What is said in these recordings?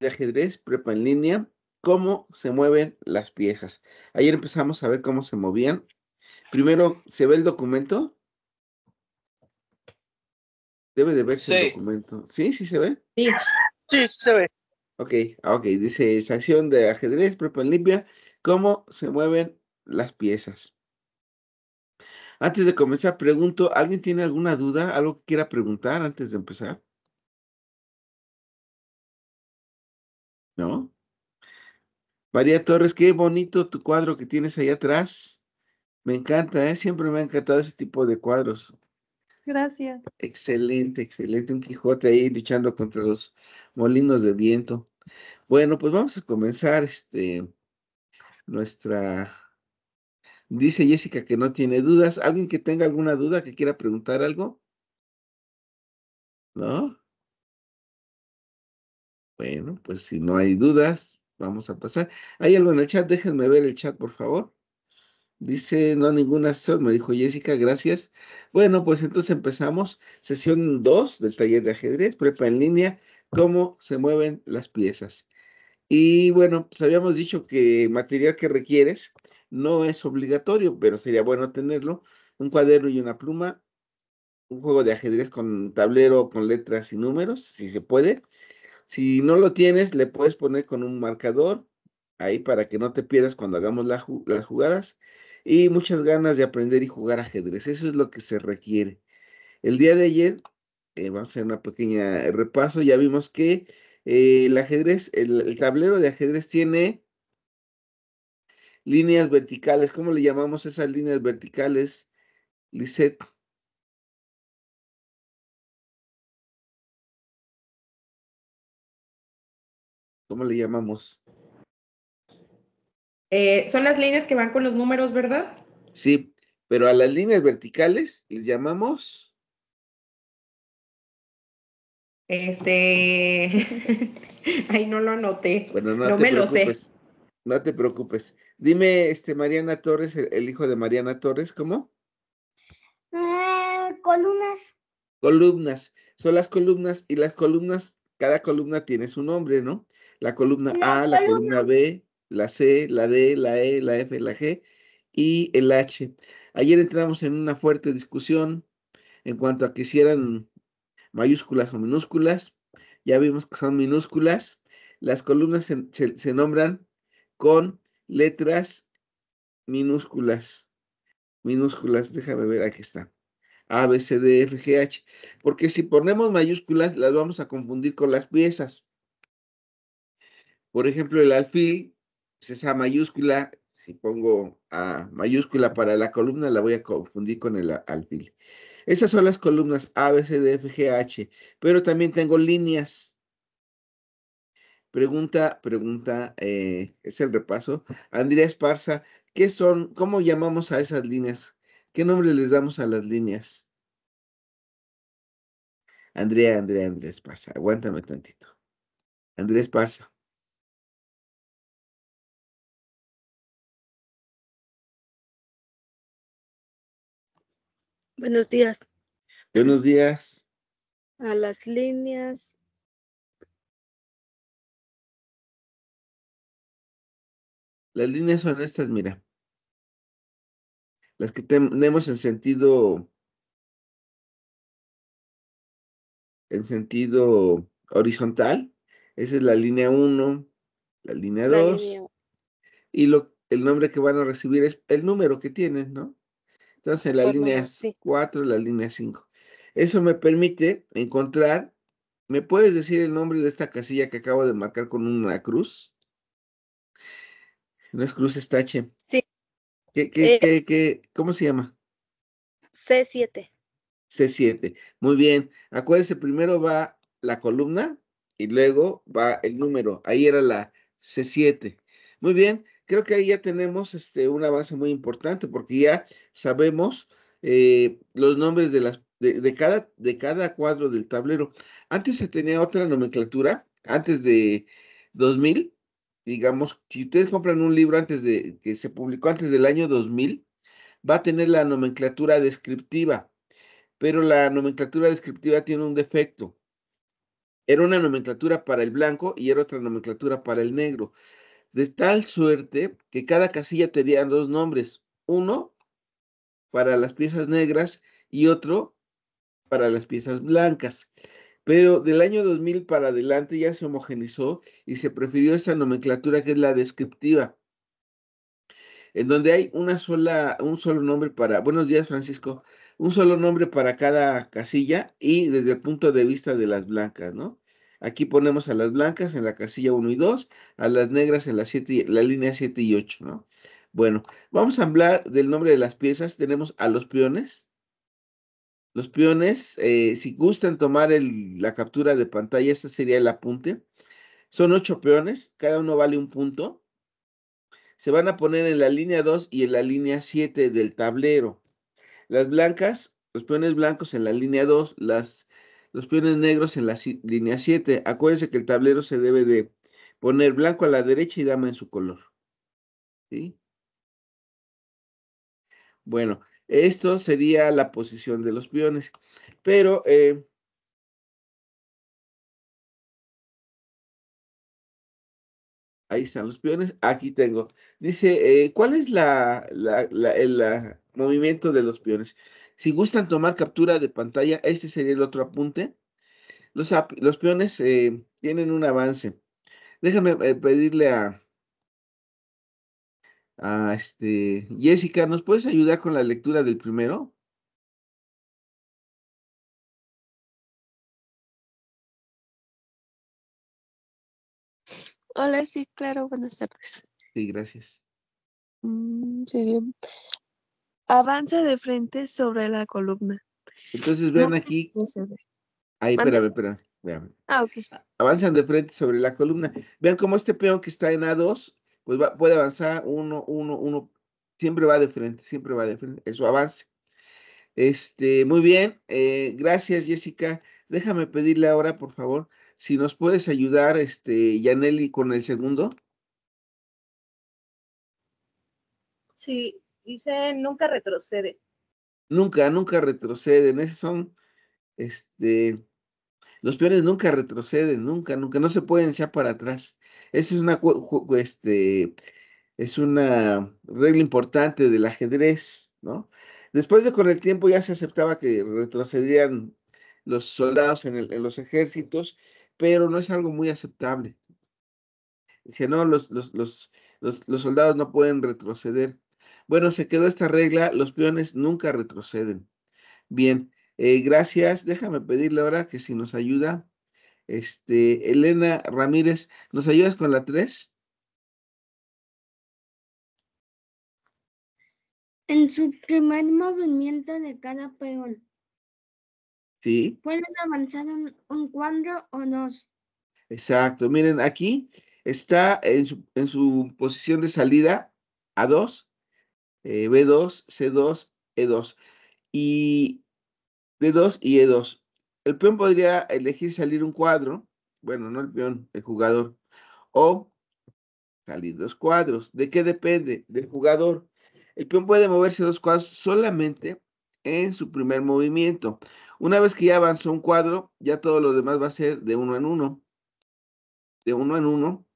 de ajedrez, prepa en línea, cómo se mueven las piezas. Ayer empezamos a ver cómo se movían. Primero, ¿se ve el documento? Debe de verse el documento. ¿Sí? ¿Sí se ve? Sí, sí se ve. Ok, ah, ok. Dice, sección de ajedrez, prepa en línea, cómo se mueven las piezas. Antes de comenzar, pregunto, ¿alguien tiene alguna duda, algo que quiera preguntar antes de empezar? ¿no? María Torres, qué bonito tu cuadro que tienes ahí atrás. Me encanta, ¿eh? siempre me ha encantado ese tipo de cuadros. Gracias. Excelente, excelente. Un Quijote ahí luchando contra los molinos de viento. Bueno, pues vamos a comenzar este nuestra. Dice Jessica que no tiene dudas. ¿Alguien que tenga alguna duda, que quiera preguntar algo? ¿No? Bueno, pues si no hay dudas, vamos a pasar. ¿Hay algo en el chat? Déjenme ver el chat, por favor. Dice, no ninguna sesión, me dijo Jessica, gracias. Bueno, pues entonces empezamos sesión 2 del taller de ajedrez, prepa en línea, cómo se mueven las piezas. Y bueno, pues habíamos dicho que material que requieres no es obligatorio, pero sería bueno tenerlo, un cuaderno y una pluma, un juego de ajedrez con tablero, con letras y números, si se puede, si no lo tienes, le puedes poner con un marcador ahí para que no te pierdas cuando hagamos las jugadas y muchas ganas de aprender y jugar ajedrez. Eso es lo que se requiere. El día de ayer, eh, vamos a hacer una pequeña eh, repaso, ya vimos que eh, el ajedrez, el, tablero de ajedrez tiene líneas verticales. ¿Cómo le llamamos esas líneas verticales, Lisette? ¿Cómo le llamamos? Eh, son las líneas que van con los números, ¿verdad? Sí, pero a las líneas verticales les llamamos. Este. Ay, no lo anoté. Bueno, no, me lo sé. No te preocupes. Dime, este Mariana Torres, el, hijo de Mariana Torres, ¿cómo? Eh, columnas. Columnas. Son las columnas y las columnas, cada columna tiene su nombre, ¿no? la columna A, la columna B, la C, la D, la E, la F, la G y el H. Ayer entramos en una fuerte discusión en cuanto a que si eran mayúsculas o minúsculas. Ya vimos que son minúsculas. Las columnas se, nombran con letras minúsculas. Minúsculas, déjame ver, aquí está. A, B, C, D, e, F, G, H. Porque si ponemos mayúsculas, las vamos a confundir con las piezas. Por ejemplo, el alfil, pues, es esa mayúscula, si pongo a mayúscula para la columna, la voy a confundir con el alfil. Esas son las columnas A, B, C, D, F, G, H, pero también tengo líneas. Pregunta, pregunta, eh, es el repaso. Andrea Esparza, ¿qué son, cómo llamamos a esas líneas? ¿Qué nombre les damos a las líneas? Andrea, Andrea, Andrea Esparza, aguántame tantito. Andrea Esparza. Buenos días. Buenos días. A las líneas. Las líneas son estas, mira. Las que tenemos en sentido en sentido horizontal. Esa es la línea 1, la línea 2. Y lo, el nombre que van a recibir es el número que tienen, ¿no? Entonces pues la línea 4, y la línea 5. Eso me permite encontrar, ¿me puedes decir el nombre de esta casilla que acabo de marcar con una cruz? No es cruz, es tache. Sí. ¿Qué, qué, eh. qué, cómo se llama? C7. C7. Muy bien. Acuérdense, primero va la columna y luego va el número. Ahí era la C7. Muy bien creo que ahí ya tenemos este, un avance muy importante porque ya sabemos eh, los nombres de, cada, de cada cuadro del tablero. Antes se tenía otra nomenclatura, antes de 2000, digamos, si ustedes compran un libro antes de que se publicó antes del año 2000, va a tener la nomenclatura descriptiva, pero la nomenclatura descriptiva tiene un defecto. Era una nomenclatura para el blanco y era otra nomenclatura para el negro de tal suerte que cada casilla tenía dos nombres, uno para las piezas negras y otro para las piezas blancas. Pero del año 2000 para adelante ya se homogenizó y se prefirió esta nomenclatura que es la descriptiva, en donde hay una sola, un solo nombre para, buenos días Francisco, un solo nombre para cada casilla y desde el punto de vista de las blancas, ¿no? Aquí ponemos a las blancas en la casilla 1 y 2, a las negras en la, la línea 7 y 8, ¿no? Bueno, vamos a hablar del nombre de las piezas. Tenemos a los peones. Los peones, eh, si gustan tomar la captura de pantalla, este sería el apunte. Son ocho peones, cada uno vale un punto. Se van a poner en la línea 2 y en la línea 7 del tablero. Las blancas, los peones blancos en la línea 2, las los peones negros en la línea 7. Acuérdense que el tablero se debe de poner blanco a la derecha y dama en su color. ¿Sí? Bueno, esto sería la posición de los peones. Pero... Eh, ahí están los peones. Aquí tengo. Dice, eh, ¿cuál es la, el movimiento de los peones? Si gustan tomar captura de pantalla, este sería el otro apunte. Los, los peones eh, tienen un avance. Déjame eh, pedirle a, a este, Jessica, ¿nos puedes ayudar con la lectura del primero? Hola, sí, claro, buenas tardes. Sí, gracias. Mm, Avanza de frente sobre la columna. Entonces vean aquí. Ahí, espérame, espérame, Ah, Avanzan de frente sobre la columna. Vean cómo este peón que está en A2, pues puede avanzar uno, uno, uno. Siempre va de frente, siempre va de frente. Eso avance. Este, muy bien. Eh, gracias, Jessica. Déjame pedirle ahora, por favor, si nos puedes ayudar, este, Yaneli, con el segundo. Sí, dice nunca retrocede. Nunca, nunca retroceden. Esos son, este, los peones nunca retroceden, nunca, nunca, no se pueden echar para atrás. Esa es una, este, es una regla importante del ajedrez, ¿no? Después de con el tiempo ya se aceptaba que retrocedían los soldados en, los ejércitos, pero no es algo muy aceptable. Si no, los, los, los, soldados no pueden retroceder. Bueno, se quedó esta regla, los peones nunca retroceden. Bien, eh, gracias. Déjame pedirle ahora que si nos ayuda, este, Elena Ramírez, ¿nos ayudas con la 3? En su primer movimiento de cada peón. Sí. Pueden avanzar un, cuadro o dos. Exacto. Miren, aquí está en su posición de salida a dos B2, C2, E2 y D2 y E2. El peón podría elegir salir un cuadro, bueno, no el peón, el jugador, o salir dos cuadros. ¿De qué depende? Del jugador. El peón puede moverse dos cuadros solamente en su primer movimiento. Una vez que ya avanzó un cuadro, ya todo lo demás va a ser de uno en uno. De uno en uno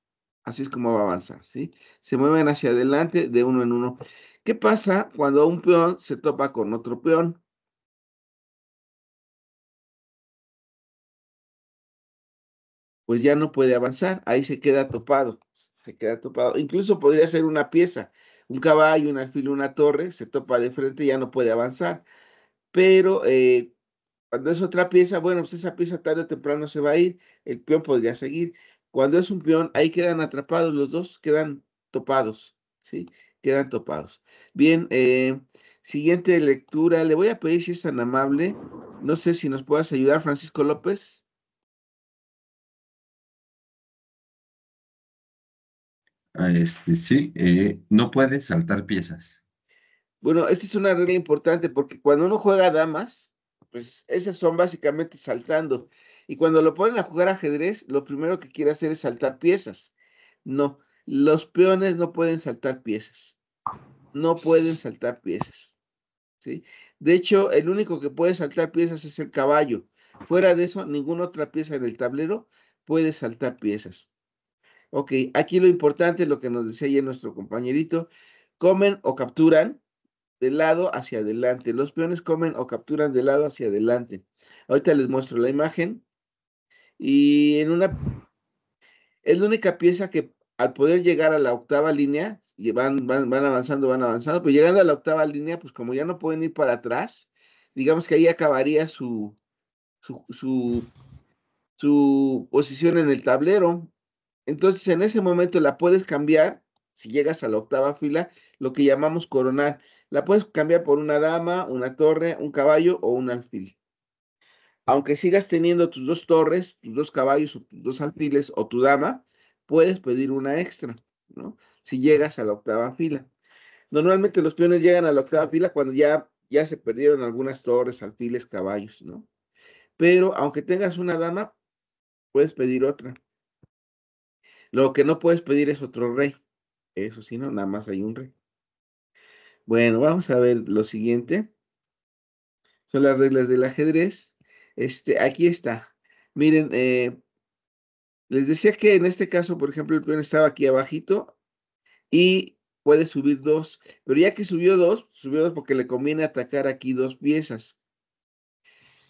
Así es como va a avanzar, ¿sí? Se mueven hacia adelante de uno en uno. ¿Qué pasa cuando un peón se topa con otro peón? Pues ya no puede avanzar, ahí se queda topado, se queda topado. Incluso podría ser una pieza, un caballo, un alfil, una torre, se topa de frente y ya no puede avanzar. Pero eh, cuando es otra pieza, bueno, pues esa pieza tarde o temprano se va a ir, el peón podría seguir. Cuando es un peón, ahí quedan atrapados los dos, quedan topados, ¿sí? Quedan topados. Bien, eh, siguiente lectura. Le voy a pedir si es tan amable. No sé si nos puedas ayudar, Francisco López. Ah, este, sí, eh, no puedes saltar piezas. Bueno, esta es una regla importante porque cuando uno juega damas, pues esas son básicamente saltando. Y cuando lo ponen a jugar ajedrez, lo primero que quiere hacer es saltar piezas. No, los peones no pueden saltar piezas. No pueden saltar piezas. ¿sí? De hecho, el único que puede saltar piezas es el caballo. Fuera de eso, ninguna otra pieza en el tablero puede saltar piezas. Ok, aquí lo importante, lo que nos decía ya nuestro compañerito, comen o capturan de lado hacia adelante. Los peones comen o capturan de lado hacia adelante. Ahorita les muestro la imagen. Y en una es la única pieza que al poder llegar a la octava línea, van, van, avanzando, van avanzando, pues llegando a la octava línea, pues como ya no pueden ir para atrás, digamos que ahí acabaría su, su, su, su posición en el tablero. Entonces en ese momento la puedes cambiar, si llegas a la octava fila, lo que llamamos coronar. La puedes cambiar por una dama, una torre, un caballo o un alfil aunque sigas teniendo tus dos torres, tus dos caballos o tus dos alfiles o tu dama, puedes pedir una extra, ¿no? Si llegas a la octava fila. Normalmente los peones llegan a la octava fila cuando ya, ya se perdieron algunas torres, alfiles, caballos, ¿no? Pero aunque tengas una dama, puedes pedir otra. Lo que no puedes pedir es otro rey. Eso sí, no, nada más hay un rey. Bueno, vamos a ver lo siguiente. Son las reglas del ajedrez. Este, aquí está. Miren, eh, les decía que en este caso, por ejemplo, el peón estaba aquí abajito y puede subir dos, pero ya que subió dos, subió dos porque le conviene atacar aquí dos piezas.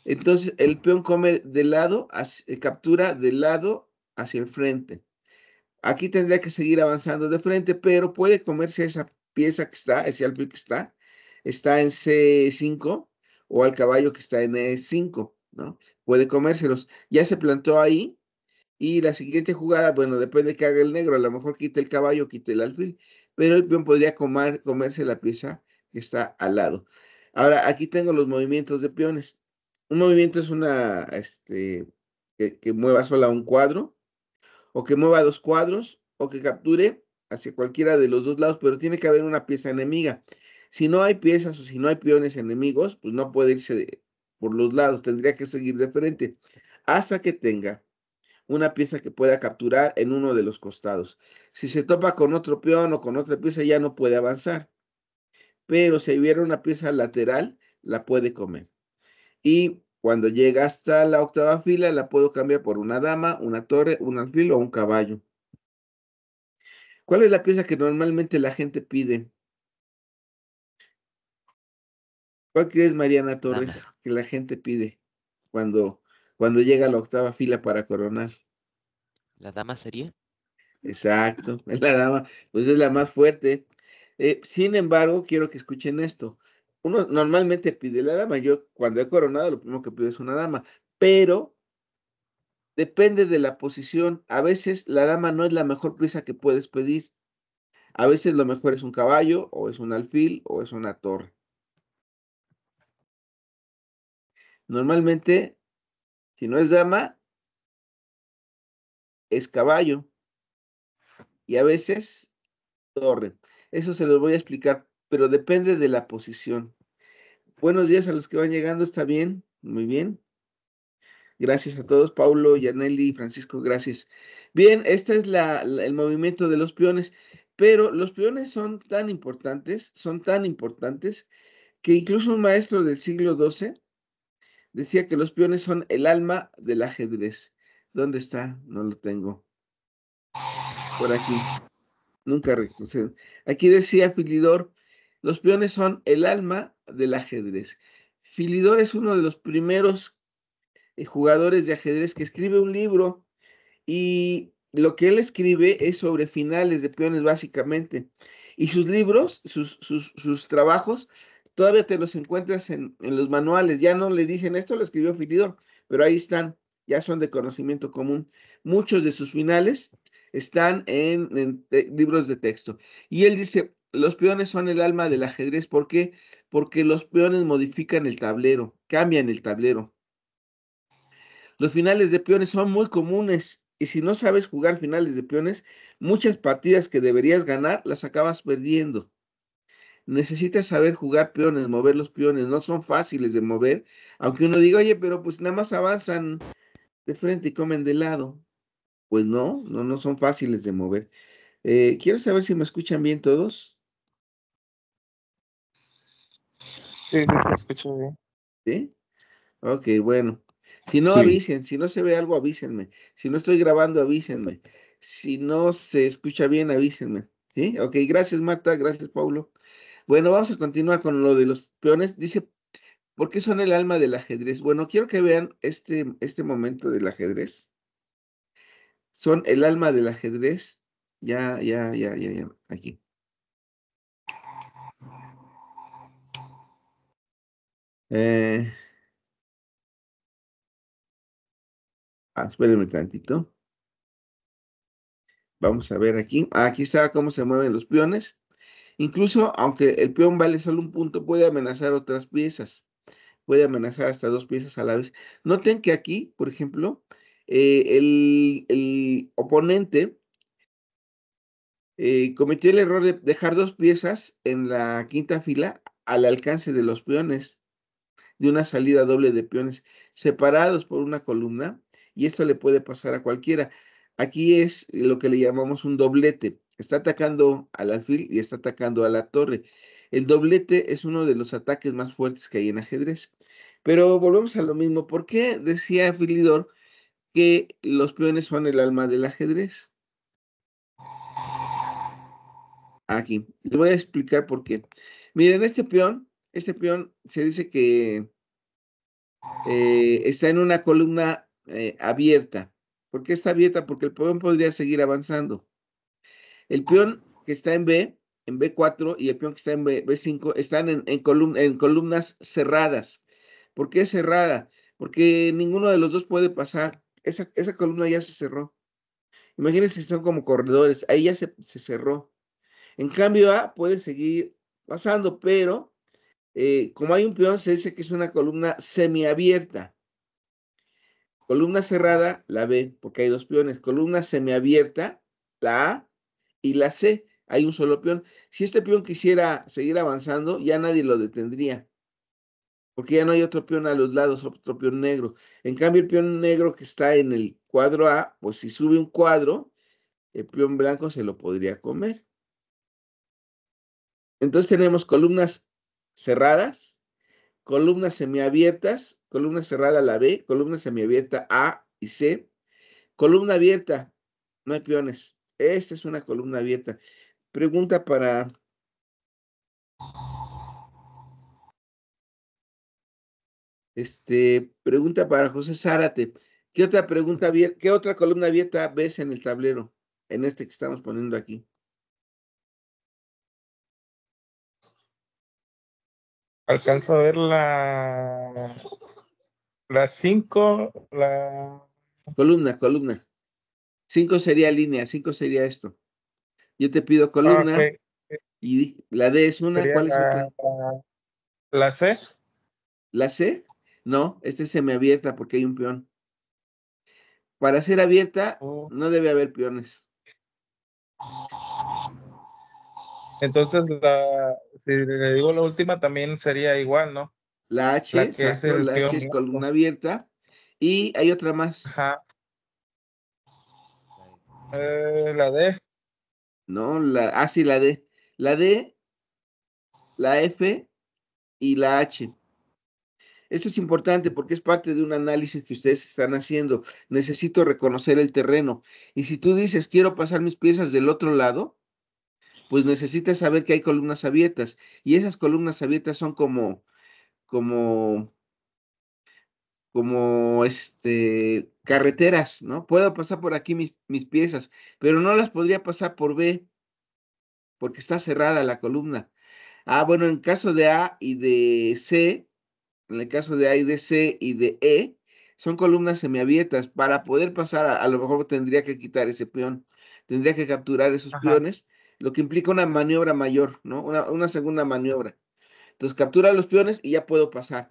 Entonces, el peón come de lado, eh, captura de lado hacia el frente. Aquí tendría que seguir avanzando de frente, pero puede comerse esa pieza que está, ese alfil que está, está en C5 o al caballo que está en E5. Puede comérselos. Ya se plantó ahí y la siguiente jugada, bueno, depende de que haga el negro, a lo mejor quite el caballo, quite el alfil, pero el peón podría comer, comerse la pieza que está al lado. Ahora, aquí tengo los movimientos de peones. Un movimiento es una, este, que, mueva sola un cuadro, o que mueva dos cuadros, o que capture hacia cualquiera de los dos lados, pero tiene que haber una pieza enemiga. Si no hay piezas o si no hay peones enemigos, pues no puede irse de, por los lados, tendría que seguir de frente hasta que tenga una pieza que pueda capturar en uno de los costados. Si se topa con otro peón o con otra pieza ya no puede avanzar, pero si hubiera una pieza lateral la puede comer. Y cuando llega hasta la octava fila la puedo cambiar por una dama, una torre, un alfil o un caballo. ¿Cuál es la pieza que normalmente la gente pide? ¿Cuál crees, Mariana Torres? que la gente pide cuando, cuando llega a la octava fila para coronar. ¿La dama sería? Exacto, es la dama, pues es la más fuerte. Eh, sin embargo, quiero que escuchen esto. Uno normalmente pide la dama. Yo cuando he coronado, lo primero que pido es una dama, pero depende de la posición. A veces la dama no es la mejor prisa que puedes pedir. A veces lo mejor es un caballo o es un alfil o es una torre. Normalmente, si no es dama, es caballo. Y a veces, torre. Eso se los voy a explicar, pero depende de la posición. Buenos días a los que van llegando, está bien, muy bien. Gracias a todos, Paulo, Yaneli, Francisco, gracias. Bien, este es el movimiento de los peones, pero los peones son tan importantes, son tan importantes, que incluso un maestro del siglo XII decía que los peones son el alma del ajedrez. ¿Dónde está? No lo tengo. Por aquí. Nunca reconocen. Aquí decía Filidor, los peones son el alma del ajedrez. Filidor es uno de los primeros eh, jugadores de ajedrez que escribe un libro y lo que él escribe es sobre finales de peones básicamente. Y sus libros, sus, sus, sus trabajos todavía te los encuentras en, los manuales, ya no le dicen esto, lo escribió Filidor, pero ahí están, ya son de conocimiento común. Muchos de sus finales están en, libros de texto. Y él dice, los peones son el alma del ajedrez, ¿por qué? Porque los peones modifican el tablero, cambian el tablero. Los finales de peones son muy comunes y si no sabes jugar finales de peones, muchas partidas que deberías ganar las acabas perdiendo necesitas saber jugar peones, mover los peones, no son fáciles de mover, aunque uno diga, oye, pero pues nada más avanzan de frente y comen de lado. Pues no, no, no son fáciles de mover. Eh, quiero saber si me escuchan bien todos. Sí, se escucha bien. ¿Sí? Ok, bueno. Si no, avisen. Si no se ve algo, avísenme. Si no estoy grabando, avísenme. Si no se escucha bien, avísenme. ¿Sí? Ok, gracias Marta, gracias Pablo bueno, vamos a continuar con lo de los peones. Dice, ¿por qué son el alma del ajedrez? Bueno, quiero que vean este, este momento del ajedrez. Son el alma del ajedrez. Ya, ya, ya, ya, ya, aquí. Eh, ah, espérenme tantito. Vamos a ver aquí. Ah, aquí está cómo se mueven los peones. Incluso aunque el peón vale solo un punto, puede amenazar otras piezas. Puede amenazar hasta dos piezas a la vez. Noten que aquí, por ejemplo, eh, el, oponente eh, cometió el error de dejar dos piezas en la quinta fila al alcance de los peones, de una salida doble de peones, separados por una columna, y esto le puede pasar a cualquiera. Aquí es lo que le llamamos un doblete. Está atacando al alfil y está atacando a la torre. El doblete es uno de los ataques más fuertes que hay en ajedrez. Pero volvemos a lo mismo. ¿Por qué decía Filidor que los peones son el alma del ajedrez? Aquí. Les voy a explicar por qué. Miren, este peón, este peón se dice que eh, está en una columna eh, abierta. ¿Por qué está abierta? Porque el peón podría seguir avanzando. El peón que está en B, en B4 y el peón que está en B, 5 están en, columnas cerradas. ¿Por qué cerrada? Porque ninguno de los dos puede pasar. Esa, columna ya se cerró. Imagínense que son como corredores. Ahí ya se, cerró. En cambio, A puede seguir pasando, pero eh, como hay un peón, se dice que es una columna semiabierta. Columna cerrada, la B, porque hay dos peones. Columna semiabierta, la A, y la C hay un solo peón. Si este peón quisiera seguir avanzando, ya nadie lo detendría, porque ya no hay otro peón a los lados, otro peón negro. En cambio, el peón negro que está en el cuadro A, pues si sube un cuadro, el peón blanco se lo podría comer. Entonces tenemos columnas cerradas, columnas semiabiertas, columna cerrada la B, columna semiabierta A y C, columna abierta, no hay peones. Esta es una columna abierta. Pregunta para... Este, pregunta para José Zárate. ¿Qué otra pregunta qué otra columna abierta ves en el tablero? En este que estamos poniendo aquí. Alcanzo a ver la la cinco, la columna, columna. 5 sería línea, 5 sería esto. Yo te pido columna. Ah, y la D es una, ¿cuál es la, otra? La C. ¿La C? No, esta se me abierta porque hay un peón. Para ser abierta, oh. no debe haber peones. Entonces, si le digo la última, también sería igual, ¿no? La H, es, la H es columna abierta. Y hay otra más. Ajá. Eh, la D. No, la. Ah, sí, la D. La D, la F y la H. Esto es importante porque es parte de un análisis que ustedes están haciendo. Necesito reconocer el terreno. Y si tú dices, quiero pasar mis piezas del otro lado, pues necesitas saber que hay columnas abiertas. Y esas columnas abiertas son como, como como este carreteras, ¿no? Puedo pasar por aquí mis, piezas, pero no las podría pasar por B, porque está cerrada la columna. Ah, bueno, en caso de A y de C, en el caso de A y de C y de E, son columnas semiabiertas. Para poder pasar, a, lo mejor tendría que quitar ese peón, tendría que capturar esos peones, lo que implica una maniobra mayor, ¿no? Una, una segunda maniobra. Entonces captura los peones y ya puedo pasar.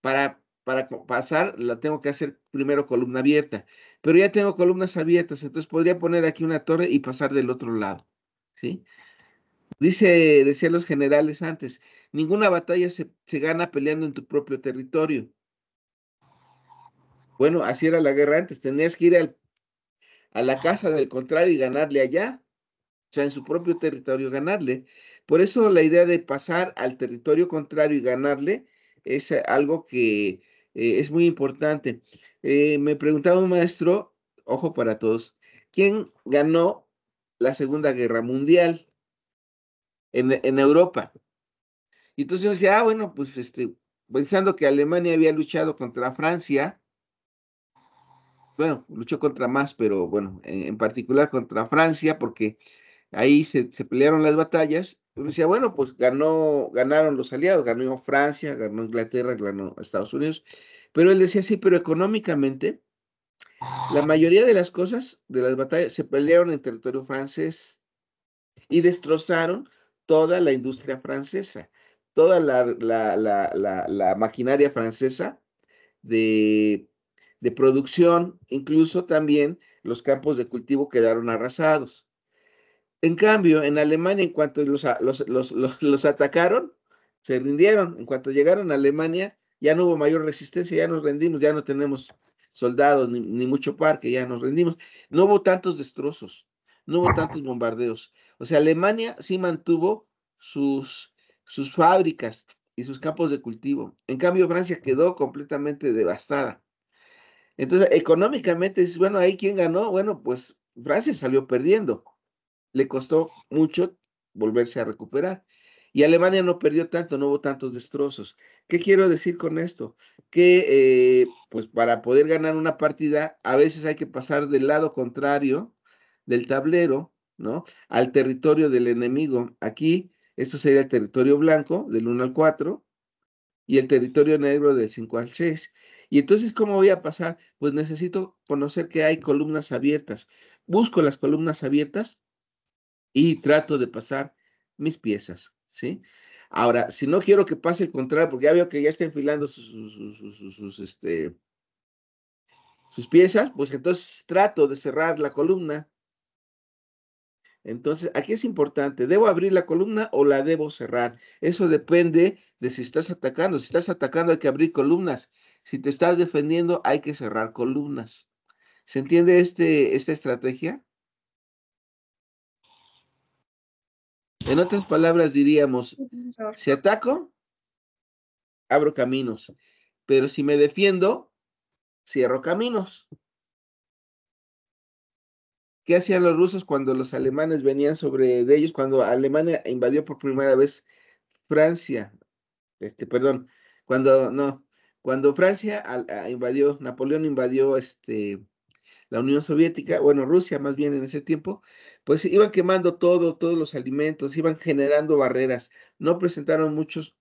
Para para pasar la tengo que hacer primero columna abierta, pero ya tengo columnas abiertas, entonces podría poner aquí una torre y pasar del otro lado, ¿sí? Dice, decían los generales antes, ninguna batalla se, gana peleando en tu propio territorio. Bueno, así era la guerra antes, tenías que ir a la casa del contrario y ganarle allá, o sea, en su propio territorio ganarle. Por eso la idea de pasar al territorio contrario y ganarle es eh, algo que eh, es muy importante. Eh, me preguntaba un maestro, ojo para todos, ¿quién ganó la Segunda Guerra Mundial en, Europa? Y entonces yo decía, ah, bueno, pues este, pensando que Alemania había luchado contra Francia, bueno, luchó contra más, pero bueno, en, particular contra Francia, porque ahí se, se, pelearon las batallas decía, bueno, pues ganó, ganaron los aliados, ganó Francia, ganó Inglaterra, ganó Estados Unidos, pero él decía, sí, pero económicamente, la ah. mayoría de las cosas, de las batallas, se pelearon en territorio francés y destrozaron toda la industria francesa, toda la, maquinaria francesa de, de producción, incluso también los campos de cultivo quedaron arrasados. En cambio, en Alemania, en cuanto los, atacaron, se rindieron. En cuanto llegaron a Alemania, ya no hubo mayor resistencia, ya nos rendimos, ya no tenemos soldados ni, mucho parque, ya nos rendimos. No hubo tantos destrozos, no hubo tantos bombardeos. O sea, Alemania sí mantuvo sus, sus fábricas y sus campos de cultivo. En cambio, Francia quedó completamente devastada. Entonces, económicamente, bueno, ahí quién ganó, bueno, pues Francia salió perdiendo le costó mucho volverse a recuperar. Y Alemania no perdió tanto, no hubo tantos destrozos. ¿Qué quiero decir con esto? Que eh, pues para poder ganar una partida, a veces hay que pasar del lado contrario del tablero, ¿no? Al territorio del enemigo. Aquí, esto sería el territorio blanco, del 1 al 4, y el territorio negro del 5 al 6. Y entonces, ¿cómo voy a pasar? Pues necesito conocer que hay columnas abiertas. Busco las columnas abiertas y trato de pasar mis piezas, ¿sí? Ahora, si no quiero que pase el contrario, porque ya veo que ya está enfilando sus, este, sus piezas, pues entonces trato de cerrar la columna. Entonces, aquí es importante, ¿debo abrir la columna o la debo cerrar? Eso depende de si estás atacando. Si estás atacando hay que abrir columnas. Si te estás defendiendo hay que cerrar columnas. ¿Se entiende este, esta estrategia? En otras palabras diríamos, si ataco, abro caminos, pero si me defiendo, cierro caminos. ¿Qué hacían los rusos cuando los alemanes venían sobre de ellos? Cuando Alemania invadió por primera vez Francia, este, perdón, cuando no, cuando Francia invadió, Napoleón invadió este la Unión Soviética, bueno, Rusia más bien en ese tiempo, pues iban quemando todo, todos los alimentos, iban generando barreras, no presentaron muchos,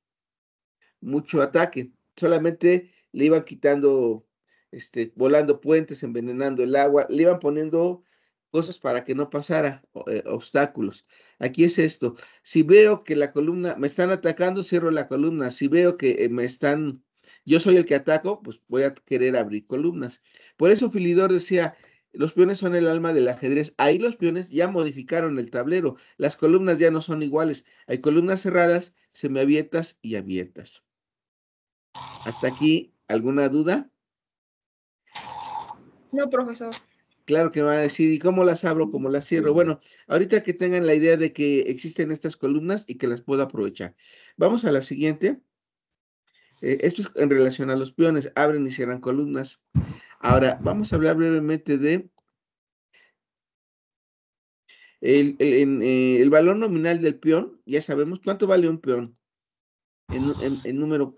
mucho ataque, solamente le iban quitando, este, volando puentes, envenenando el agua, le iban poniendo cosas para que no pasara eh, obstáculos. Aquí es esto. Si veo que la columna, me están atacando, cierro la columna. Si veo que eh, me están yo soy el que ataco, pues voy a querer abrir columnas. Por eso Filidor decía, los peones son el alma del ajedrez. Ahí los peones ya modificaron el tablero. Las columnas ya no son iguales. Hay columnas cerradas, semiabiertas y abiertas. ¿Hasta aquí alguna duda? No, profesor. Claro que me van a decir, ¿y cómo las abro? ¿Cómo las cierro? Bueno, ahorita que tengan la idea de que existen estas columnas y que las puedo aprovechar. Vamos a la siguiente. Eh, esto es en relación a los peones abren y cierran columnas. Ahora, vamos a hablar brevemente de el, el eh, valor nominal del peón. Ya sabemos cuánto vale un peón. En, en número,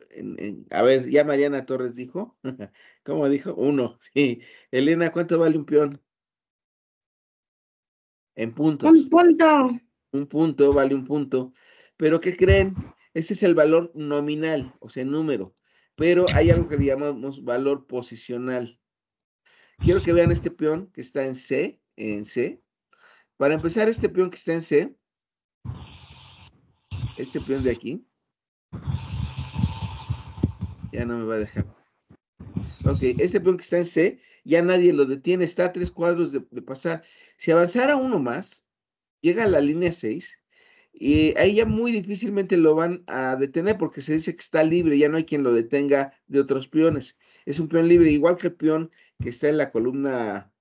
a ver, ya Mariana Torres dijo, ¿cómo dijo? Uno, sí. Elena, ¿cuánto vale un peón? En puntos. Un punto. Un punto, vale un punto. Pero ¿qué creen? Ese es el valor nominal, o sea, número. Pero hay algo que le llamamos valor posicional. Quiero que vean este peón que está en C, en C. Para empezar, este peón que está en C, este peón de aquí, ya no me va a dejar. Ok, este peón que está en C, ya nadie lo detiene, está a tres cuadros de, de pasar. Si avanzara uno más, llega a la línea 6 y ahí ya muy difícilmente lo van a detener porque se dice que está libre, ya no hay quien lo detenga de otros peones. Es un peón libre, igual que el peón que está en la columna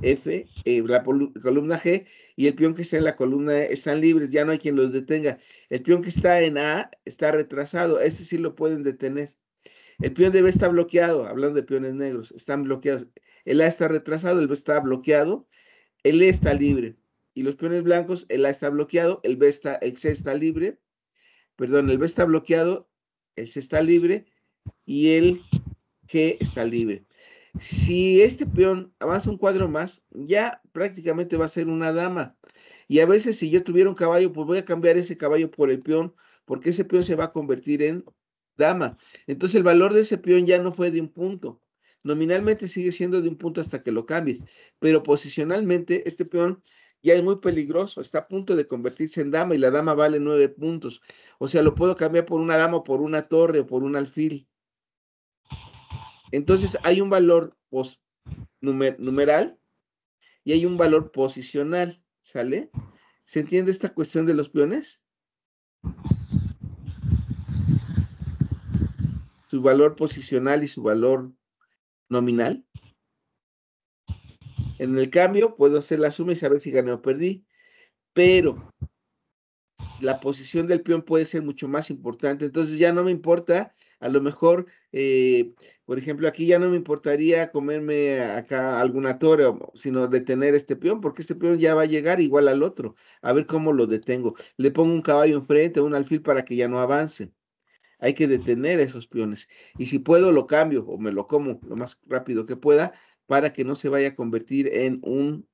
F, eh, la columna G, y el peón que está en la columna E están libres, ya no hay quien los detenga. El peón que está en A está retrasado, ese sí lo pueden detener. El peón de B está bloqueado, hablando de peones negros, están bloqueados. El A está retrasado, el B está bloqueado, el E está libre y los peones blancos, el A está bloqueado, el B está, el C está libre, perdón, el B está bloqueado, el C está libre y el G está libre. Si este peón avanza un cuadro más, ya prácticamente va a ser una dama. Y a veces si yo tuviera un caballo, pues voy a cambiar ese caballo por el peón, porque ese peón se va a convertir en dama. Entonces el valor de ese peón ya no fue de un punto. Nominalmente sigue siendo de un punto hasta que lo cambies, pero posicionalmente este peón ya es muy peligroso, está a punto de convertirse en dama y la dama vale nueve puntos. O sea, lo puedo cambiar por una dama, por una torre o por un alfil. Entonces hay un valor numeral y hay un valor posicional, ¿sale? ¿Se entiende esta cuestión de los peones? Su valor posicional y su valor nominal. En el cambio, puedo hacer la suma y saber si gané o perdí. Pero la posición del peón puede ser mucho más importante. Entonces ya no me importa, a lo mejor, eh, por ejemplo, aquí ya no me importaría comerme acá alguna torre, sino detener este peón, porque este peón ya va a llegar igual al otro. A ver cómo lo detengo. Le pongo un caballo enfrente, un alfil para que ya no avance. Hay que detener esos peones. Y si puedo, lo cambio o me lo como lo más rápido que pueda para que no se vaya a convertir en un,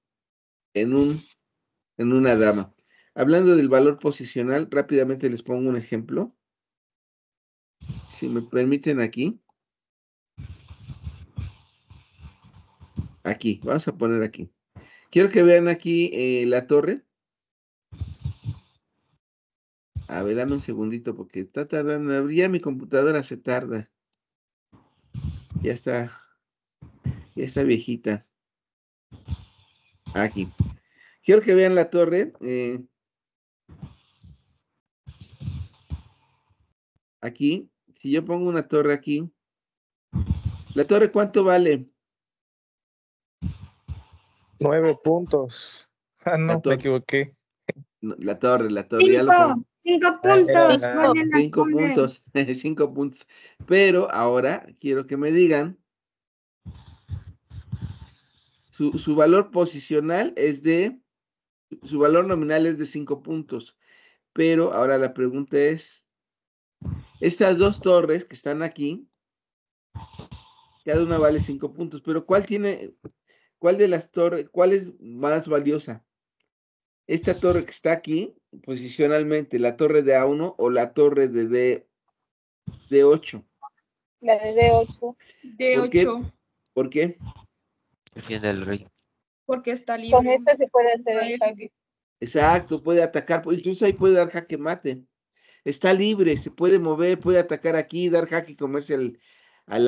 en un, en una dama. Hablando del valor posicional, rápidamente les pongo un ejemplo. Si me permiten aquí. Aquí, vamos a poner aquí. Quiero que vean aquí eh, la torre. A ver, dame un segundito porque está tardando. Ya mi computadora se tarda. Ya está esta viejita. Aquí. Quiero que vean la torre. Eh. aquí. Si yo pongo una torre aquí. ¿La torre cuánto vale? Nueve puntos. Ah, no, me equivoqué. la torre, la torre. Cinco, puntos. cinco puntos. cinco puntos. Pero ahora quiero que me digan su, valor posicional es de, su valor nominal es de 5 puntos. Pero ahora la pregunta es, estas dos torres que están aquí, cada una vale cinco puntos, pero ¿cuál tiene, cuál de las torres, cuál es más valiosa? Esta torre que está aquí, posicionalmente, la torre de A1 o la torre de D, 8 La de D8. d ¿Por qué? defiende al rey. Porque está libre. Con esta se puede hacer el jaque. Exacto, puede atacar, pues, incluso ahí puede dar jaque mate. Está libre, se puede mover, puede atacar aquí, dar jaque y comerse al,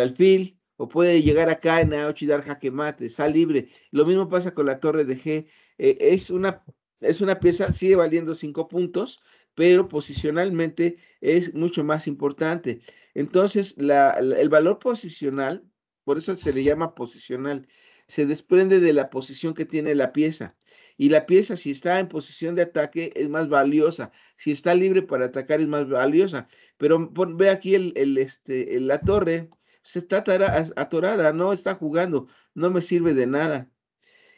alfil, o puede llegar acá en A8 y dar jaque mate, está libre. Lo mismo pasa con la torre de G. Eh, es, una, es una pieza, sigue valiendo cinco puntos, pero posicionalmente es mucho más importante. Entonces, la, el valor posicional, por eso se le llama posicional, se desprende de la posición que tiene la pieza. Y la pieza, si está en posición de ataque, es más valiosa. Si está libre para atacar, es más valiosa. Pero ve aquí este, el, la torre, se está atorada, no está jugando, no me sirve de nada.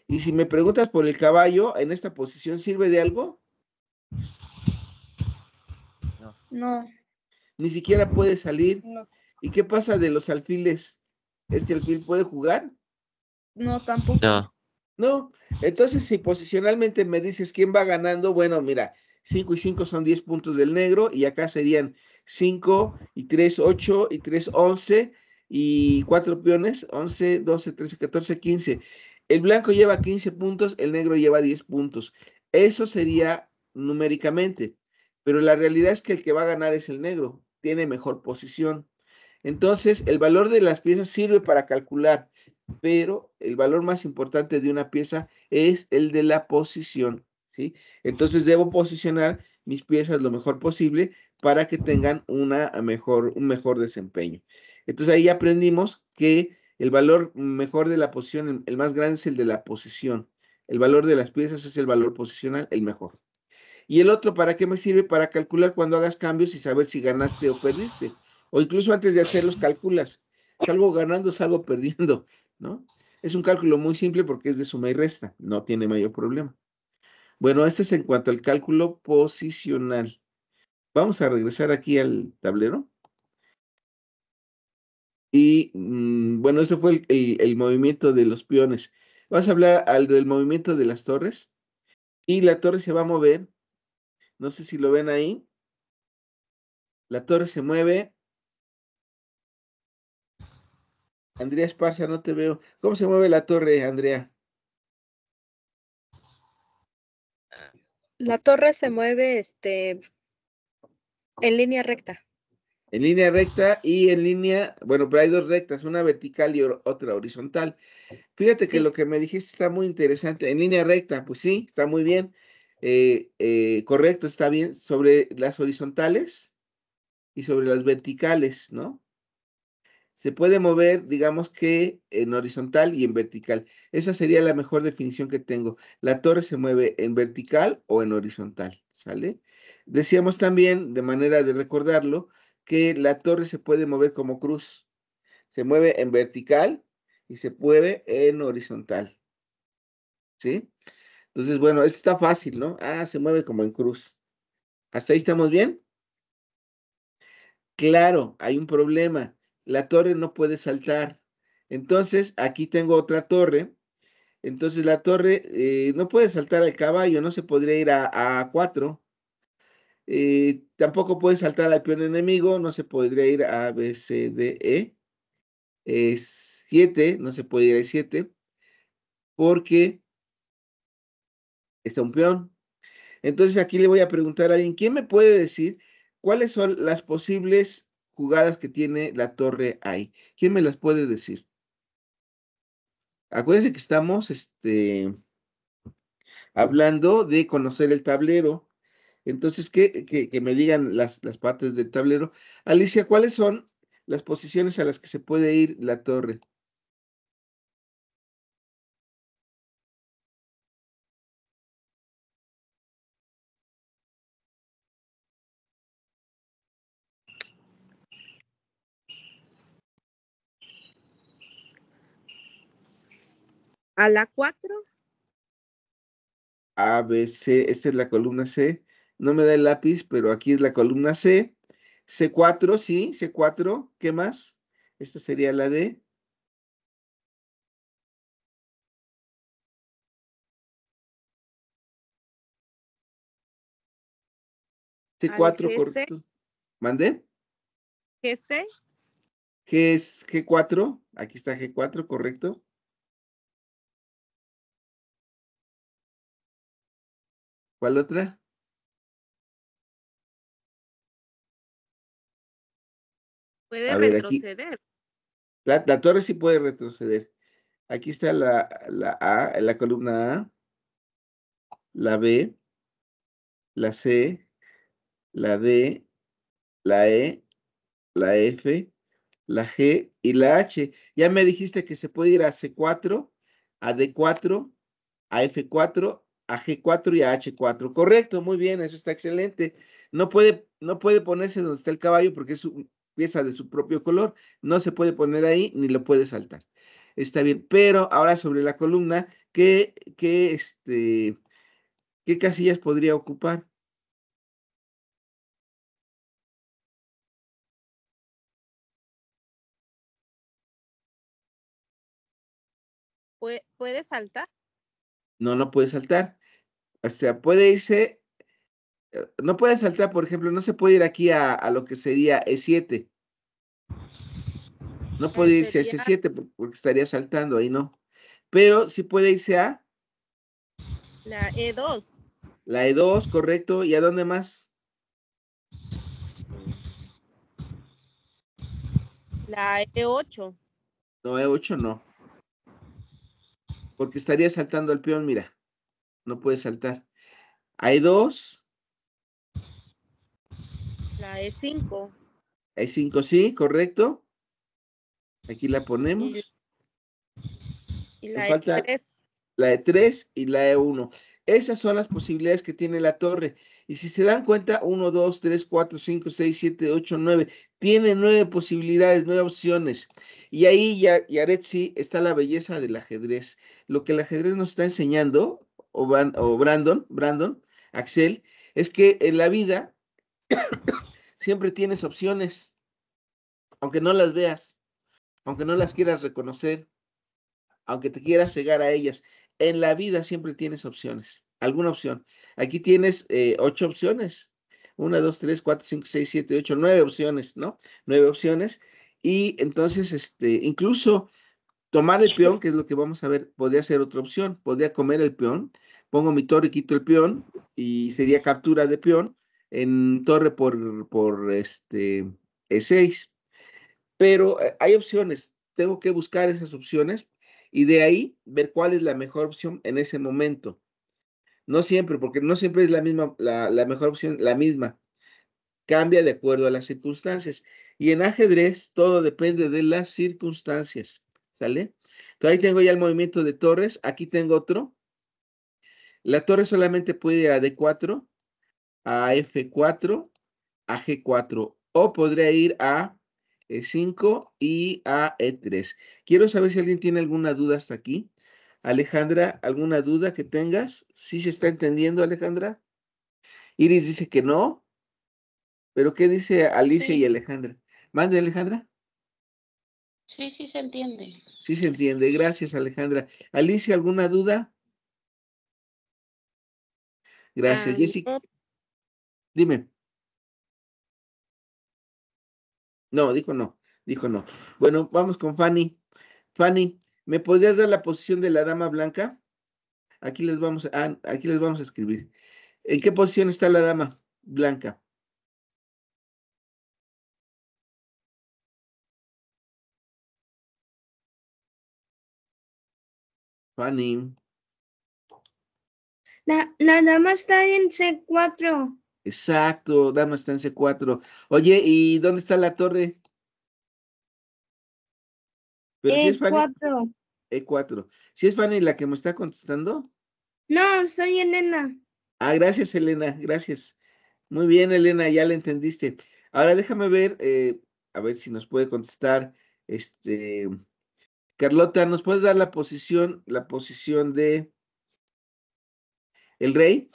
Y si me preguntas por el caballo, ¿en esta posición sirve de algo? No. no. Ni siquiera puede salir. ¿Y qué pasa de los alfiles? ¿Este alfil puede jugar? No, tampoco. No. entonces si posicionalmente me dices quién va ganando, bueno, mira, 5 y 5 son 10 puntos del negro y acá serían 5 y 3, 8 y 3, 11 y 4 peones, 11, 12, 13, 14, 15. El blanco lleva 15 puntos, el negro lleva 10 puntos. Eso sería numéricamente, pero la realidad es que el que va a ganar es el negro, tiene mejor posición. Entonces, el valor de las piezas sirve para calcular pero el valor más importante de una pieza es el de la posición. ¿sí? Entonces debo posicionar mis piezas lo mejor posible para que tengan una mejor, un mejor desempeño. Entonces ahí aprendimos que el valor mejor de la posición, el más grande es el de la posición. El valor de las piezas es el valor posicional, el mejor. Y el otro, ¿para qué me sirve? Para calcular cuando hagas cambios y saber si ganaste o perdiste. O incluso antes de hacerlos, calculas. Salgo ganando, salgo perdiendo. ¿no? Es un cálculo muy simple porque es de suma y resta, no tiene mayor problema. Bueno, este es en cuanto al cálculo posicional. Vamos a regresar aquí al tablero. Y mm, bueno, ese fue el, movimiento de los peones. Vas a hablar del movimiento de las torres. Y la torre se va a mover. No sé si lo ven ahí. La torre se mueve Andrea Esparza, no te veo. ¿Cómo se mueve la torre, Andrea? La torre se mueve este, en línea recta. En línea recta y en línea, bueno, pero hay dos rectas, una vertical y otra horizontal. Fíjate que lo que me dijiste está muy interesante. En línea recta, pues sí, está muy bien. Eh, eh, correcto, está bien. Sobre las horizontales y sobre las verticales, ¿no? se puede mover, digamos que en horizontal y en vertical. Esa sería la mejor definición que tengo. La torre se mueve en vertical o en horizontal, ¿sale? Decíamos también, de manera de recordarlo, que la torre se puede mover como cruz. Se mueve en vertical y se mueve en horizontal, ¿sí? Entonces, bueno, esto está fácil, ¿no? Ah, se mueve como en cruz. ¿Hasta ahí estamos bien? Claro, hay un problema la torre no puede saltar. Entonces, aquí tengo otra torre. Entonces, la torre eh, no puede saltar al caballo, no se podría ir a, a 4. Eh, tampoco puede saltar al peón enemigo, no se podría ir a B, C, D, E. Es 7, no se puede ir a 7, porque está un peón. Entonces, aquí le voy a preguntar a alguien, ¿quién me puede decir cuáles son las posibles jugadas que tiene la torre ahí. ¿Quién me las puede decir? Acuérdense que estamos este, hablando de conocer el tablero. Entonces, que, me digan las, las partes del tablero. Alicia, ¿cuáles son las posiciones a las que se puede ir la torre? A la 4. A, B, C. Esta es la columna C. No me da el lápiz, pero aquí es la columna C. C4, sí, C4. ¿Qué más? Esta sería la D. C4, correcto. ¿Mandé? GC. G es G4. Aquí está G4, correcto. ¿Cuál otra? Puede retroceder. la, torre sí puede retroceder. Aquí está la, la A, la columna A, la B, la C, la D, la E, la F, la G y la H. Ya me dijiste que se puede ir a C4, a D4, a F4 a G4 y a H4. Correcto, muy bien, eso está excelente. No puede, no puede ponerse donde está el caballo porque es su pieza de su propio color. No se puede poner ahí ni lo puede saltar. Está bien, pero ahora sobre la columna, ¿qué, qué, este, qué casillas podría ocupar? ¿Puede saltar? No, no puede saltar. O sea, puede irse, eh, no puede saltar, por ejemplo, no se puede ir aquí a, lo que sería E7. No puede irse a e 7 porque estaría saltando, ahí no. Pero sí puede irse a... La E2. La E2, correcto. ¿Y a dónde más? La E8. No, E8 no. Porque estaría saltando al peón, mira. No puede saltar. Hay dos. La E5. Hay cinco, sí, correcto. Aquí la ponemos. Y, la E3. La E3 y la E1. Esas son las posibilidades que tiene la torre. Y si se dan cuenta, 1, 2, 3, 4, 5, 6, 7, 8, 9. Tiene nueve posibilidades, nueve opciones. Y ahí, ya, Yaretsi, está la belleza del ajedrez. Lo que el ajedrez nos está enseñando o, Brandon, Brandon, Axel, es que en la vida siempre tienes opciones, aunque no las veas, aunque no las quieras reconocer, aunque te quieras cegar a ellas. En la vida siempre tienes opciones, alguna opción. Aquí tienes eh, ocho opciones. Una, dos, tres, cuatro, cinco, seis, siete, ocho, nueve opciones, ¿no? Nueve opciones. Y entonces, este, incluso Tomar el peón, que es lo que vamos a ver, podría ser otra opción. Podría comer el peón. Pongo mi torre y quito el peón y sería captura de peón en torre por, este E6. Pero eh, hay opciones. Tengo que buscar esas opciones y de ahí ver cuál es la mejor opción en ese momento. No siempre, porque no siempre es la misma, la, la mejor opción, la misma. Cambia de acuerdo a las circunstancias. Y en ajedrez todo depende de las circunstancias. Entonces ahí tengo ya el movimiento de torres. Aquí tengo otro. La torre solamente puede ir a D4, a F4, a G4. O podría ir a E5 y a E3. Quiero saber si alguien tiene alguna duda hasta aquí. Alejandra, ¿alguna duda que tengas? ¿Sí se está entendiendo, Alejandra? Iris dice que no. ¿Pero qué dice Alicia y Alejandra? Mande, Alejandra. Sí, sí se entiende. Sí se entiende. Gracias, Alejandra. Alicia, ¿alguna duda? Gracias, Jessica. Dime. No, dijo no, dijo no. Bueno, vamos con Fanny. Fanny, ¿me podrías dar la posición de la dama blanca? Aquí les vamos, a, ah, aquí les vamos a escribir. ¿En qué posición está la dama blanca? Fanny. La, la, dama está en C4. Exacto, dama está en C4. Oye, ¿y dónde está la torre? Pero E4. es Fanny, E4. ¿Si es Fanny la que me está contestando? No, soy Elena. Ah, gracias, Elena, gracias. Muy bien, Elena, ya la entendiste. Ahora déjame ver, eh, a ver si nos puede contestar este Carlota, ¿nos puedes dar la posición, la posición de el rey?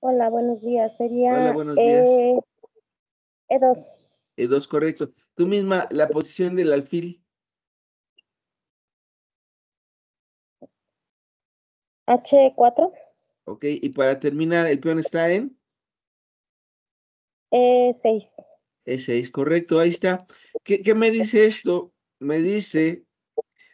Hola, buenos días. Sería Hola, buenos días. E2. Eh, E2, correcto. Tú misma, la posición del alfil. H4. Ok, y para terminar, el peón está en. E6. Eh, ese es correcto, ahí está. ¿Qué, me dice esto? Me dice,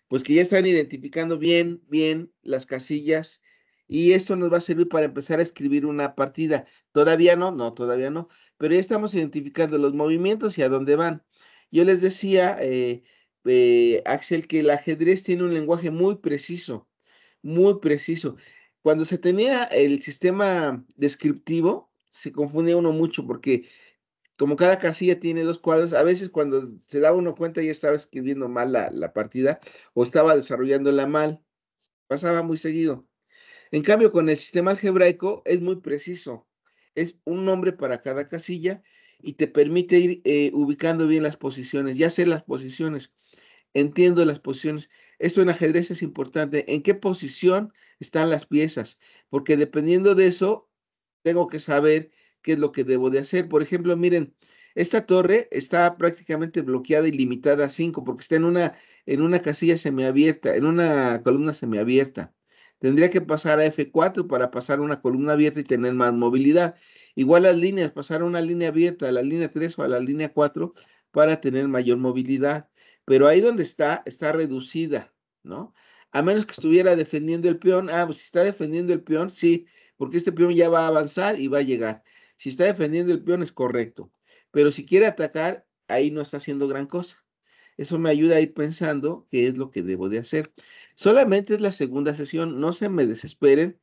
pues que ya están identificando bien, bien las casillas y esto nos va a servir para empezar a escribir una partida. Todavía no, no, todavía no, pero ya estamos identificando los movimientos y a dónde van. Yo les decía, eh, eh, Axel, que el ajedrez tiene un lenguaje muy preciso, muy preciso. Cuando se tenía el sistema descriptivo, se confundía uno mucho porque como cada casilla tiene dos cuadros, a veces cuando se da uno cuenta ya estaba escribiendo mal la, partida o estaba desarrollándola mal. Pasaba muy seguido. En cambio, con el sistema algebraico es muy preciso. Es un nombre para cada casilla y te permite ir eh, ubicando bien las posiciones. Ya sé las posiciones, entiendo las posiciones. Esto en ajedrez es importante. ¿En qué posición están las piezas? Porque dependiendo de eso, tengo que saber qué es lo que debo de hacer. Por ejemplo, miren, esta torre está prácticamente bloqueada y limitada a 5 porque está en una, en una casilla semiabierta, en una columna semiabierta. Tendría que pasar a F4 para pasar una columna abierta y tener más movilidad. Igual las líneas, pasar a una línea abierta, a la línea 3 o a la línea 4 para tener mayor movilidad. Pero ahí donde está, está reducida, ¿no? A menos que estuviera defendiendo el peón. Ah, pues si está defendiendo el peón, sí, porque este peón ya va a avanzar y va a llegar. Si está defendiendo el peón es correcto, pero si quiere atacar, ahí no está haciendo gran cosa. Eso me ayuda a ir pensando qué es lo que debo de hacer. Solamente es la segunda sesión, no se me desesperen.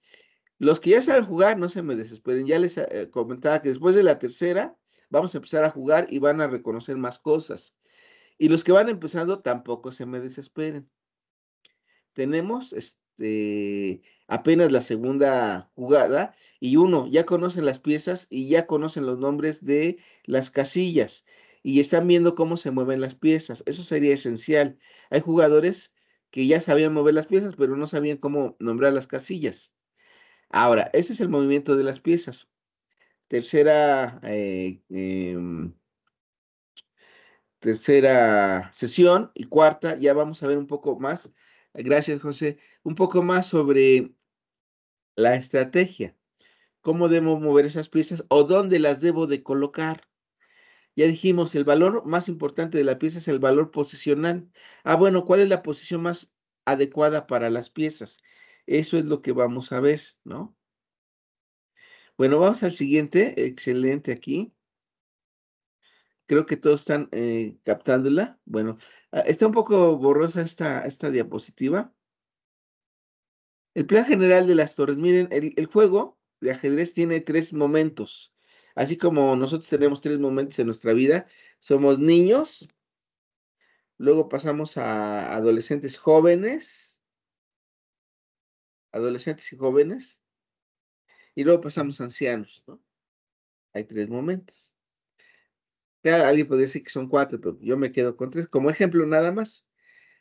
Los que ya saben jugar, no se me desesperen. Ya les eh, comentaba que después de la tercera vamos a empezar a jugar y van a reconocer más cosas. Y los que van empezando tampoco se me desesperen. Tenemos este, apenas la segunda jugada y uno, ya conocen las piezas y ya conocen los nombres de las casillas y están viendo cómo se mueven las piezas. Eso sería esencial. Hay jugadores que ya sabían mover las piezas, pero no sabían cómo nombrar las casillas. Ahora, ese es el movimiento de las piezas. Tercera, eh, em, tercera sesión y cuarta, ya vamos a ver un poco más Gracias, José. Un poco más sobre la estrategia. ¿Cómo debo mover esas piezas o dónde las debo de colocar? Ya dijimos, el valor más importante de la pieza es el valor posicional. Ah, bueno, ¿cuál es la posición más adecuada para las piezas? Eso es lo que vamos a ver, ¿no? Bueno, vamos al siguiente. Excelente aquí. Creo que todos están eh, captándola. Bueno, ah, está un poco borrosa esta, esta diapositiva. El plan general de las torres. Miren, el, juego de ajedrez tiene tres momentos. Así como nosotros tenemos tres momentos en nuestra vida, somos niños, luego pasamos a adolescentes jóvenes, adolescentes y jóvenes, y luego pasamos a ancianos, Hay tres momentos alguien podría decir que son cuatro, pero yo me quedo con tres. Como ejemplo, nada más.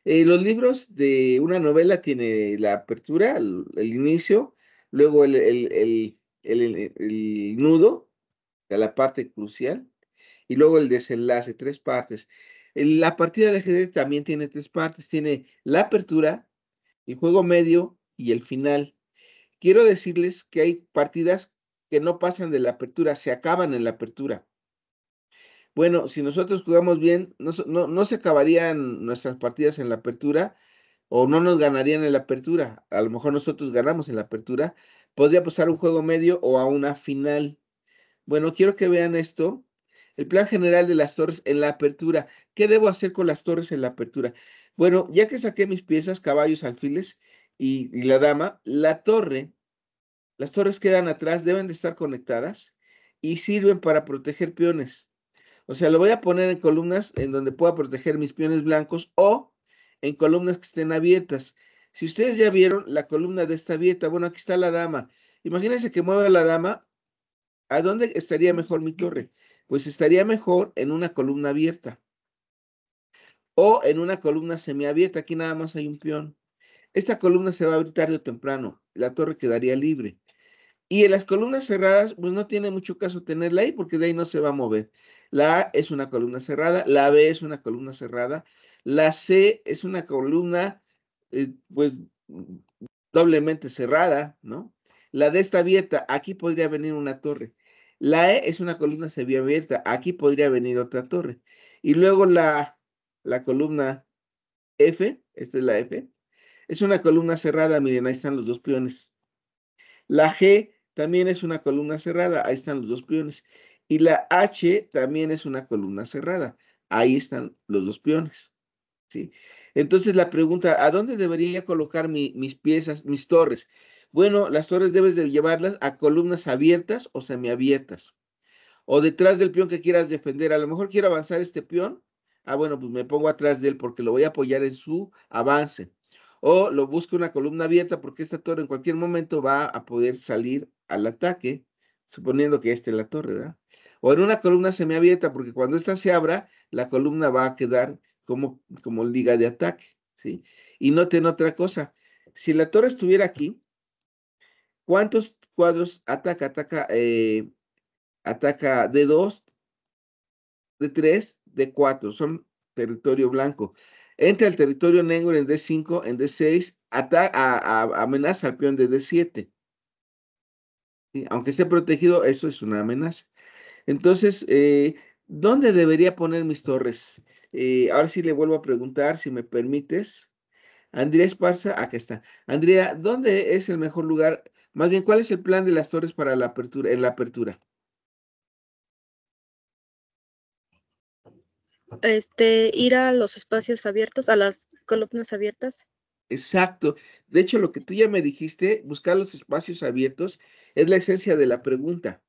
Eh, los libros de una novela tiene la apertura, el, inicio, luego el, el, el, nudo, la parte crucial, y luego el desenlace, tres partes. La partida de ajedrez también tiene tres partes. Tiene la apertura, el juego medio y el final. Quiero decirles que hay partidas que no pasan de la apertura, se acaban en la apertura bueno, si nosotros jugamos bien, no, se acabarían nuestras partidas en la apertura o no nos ganarían en la apertura. A lo mejor nosotros ganamos en la apertura. Podría pasar un juego medio o a una final. Bueno, quiero que vean esto. El plan general de las torres en la apertura. ¿Qué debo hacer con las torres en la apertura? Bueno, ya que saqué mis piezas, caballos, alfiles y, y la dama, la torre, las torres quedan atrás, deben de estar conectadas y sirven para proteger peones o sea, lo voy a poner en columnas en donde pueda proteger mis peones blancos o en columnas que estén abiertas. Si ustedes ya vieron la columna de esta abierta, bueno, aquí está la dama. Imagínense que mueva la dama. ¿A dónde estaría mejor mi torre? Pues estaría mejor en una columna abierta o en una columna semiabierta. Aquí nada más hay un peón. Esta columna se va a abrir tarde o temprano. La torre quedaría libre. Y en las columnas cerradas, pues no tiene mucho caso tenerla ahí porque de ahí no se va a mover. La A es una columna cerrada, la B es una columna cerrada, la C es una columna, eh, pues, doblemente cerrada, ¿no? La D está abierta, aquí podría venir una torre. La E es una columna semiabierta, aquí podría venir otra torre. Y luego la, la columna F, esta es la F, es una columna cerrada, miren, ahí están los dos peones. La G también es una columna cerrada, ahí están los dos peones. Y la H también es una columna cerrada. Ahí están los dos peones. ¿sí? Entonces la pregunta, ¿a dónde debería colocar mis piezas, mis torres? Bueno, las torres debes de llevarlas a columnas abiertas o semiabiertas. O detrás del peón que quieras defender. A lo mejor quiero avanzar este peón. Ah, bueno, pues me pongo atrás de él porque lo voy a apoyar en su avance. O lo busco una columna abierta porque esta torre en cualquier momento va a poder salir al ataque suponiendo que esta es la torre, ¿verdad? O en una columna semiabierta, porque cuando esta se abra, la columna va a quedar como, como liga de ataque, ¿sí? Y noten otra cosa, si la torre estuviera aquí, ¿cuántos cuadros ataca? Ataca, eh, ataca de dos, de tres, de cuatro, son territorio blanco. Entra el territorio negro en D5, en D6, ataca, amenaza al peón de D7. Aunque esté protegido, eso es una amenaza. Entonces, eh, ¿dónde debería poner mis torres? Eh, ahora sí le vuelvo a preguntar, si me permites. Andrea Esparza, aquí está. Andrea, ¿dónde es el mejor lugar? Más bien, ¿cuál es el plan de las torres para la apertura, en la apertura? Este, ir a los espacios abiertos, a las columnas abiertas. Exacto. De hecho, lo que tú ya me dijiste, buscar los espacios abiertos, es la esencia de la pregunta.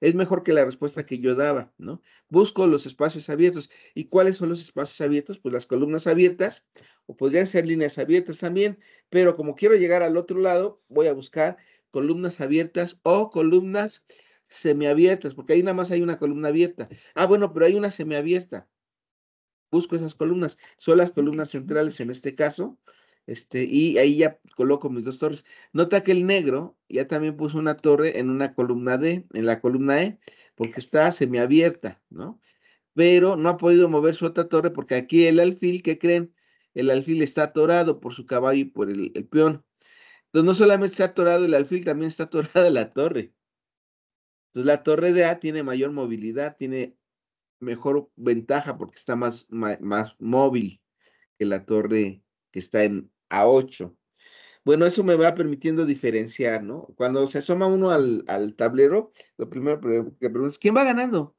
Es mejor que la respuesta que yo daba, ¿no? Busco los espacios abiertos. ¿Y cuáles son los espacios abiertos? Pues las columnas abiertas o podrían ser líneas abiertas también, pero como quiero llegar al otro lado, voy a buscar columnas abiertas o columnas semiabiertas, porque ahí nada más hay una columna abierta. Ah, bueno, pero hay una semiabierta. Busco esas columnas. Son las columnas centrales en este caso este, y ahí ya coloco mis dos torres. Nota que el negro ya también puso una torre en una columna D, en la columna E, porque está semiabierta, ¿no? Pero no ha podido mover su otra torre porque aquí el alfil, ¿qué creen? El alfil está atorado por su caballo y por el, peón. Entonces no solamente está atorado el alfil, también está atorada la torre. Entonces la torre de A tiene mayor movilidad, tiene mejor ventaja porque está más, más móvil que la torre que está en, a 8. Bueno, eso me va permitiendo diferenciar, ¿no? Cuando se asoma uno al, tablero, lo primero que preguntas es, ¿quién va ganando?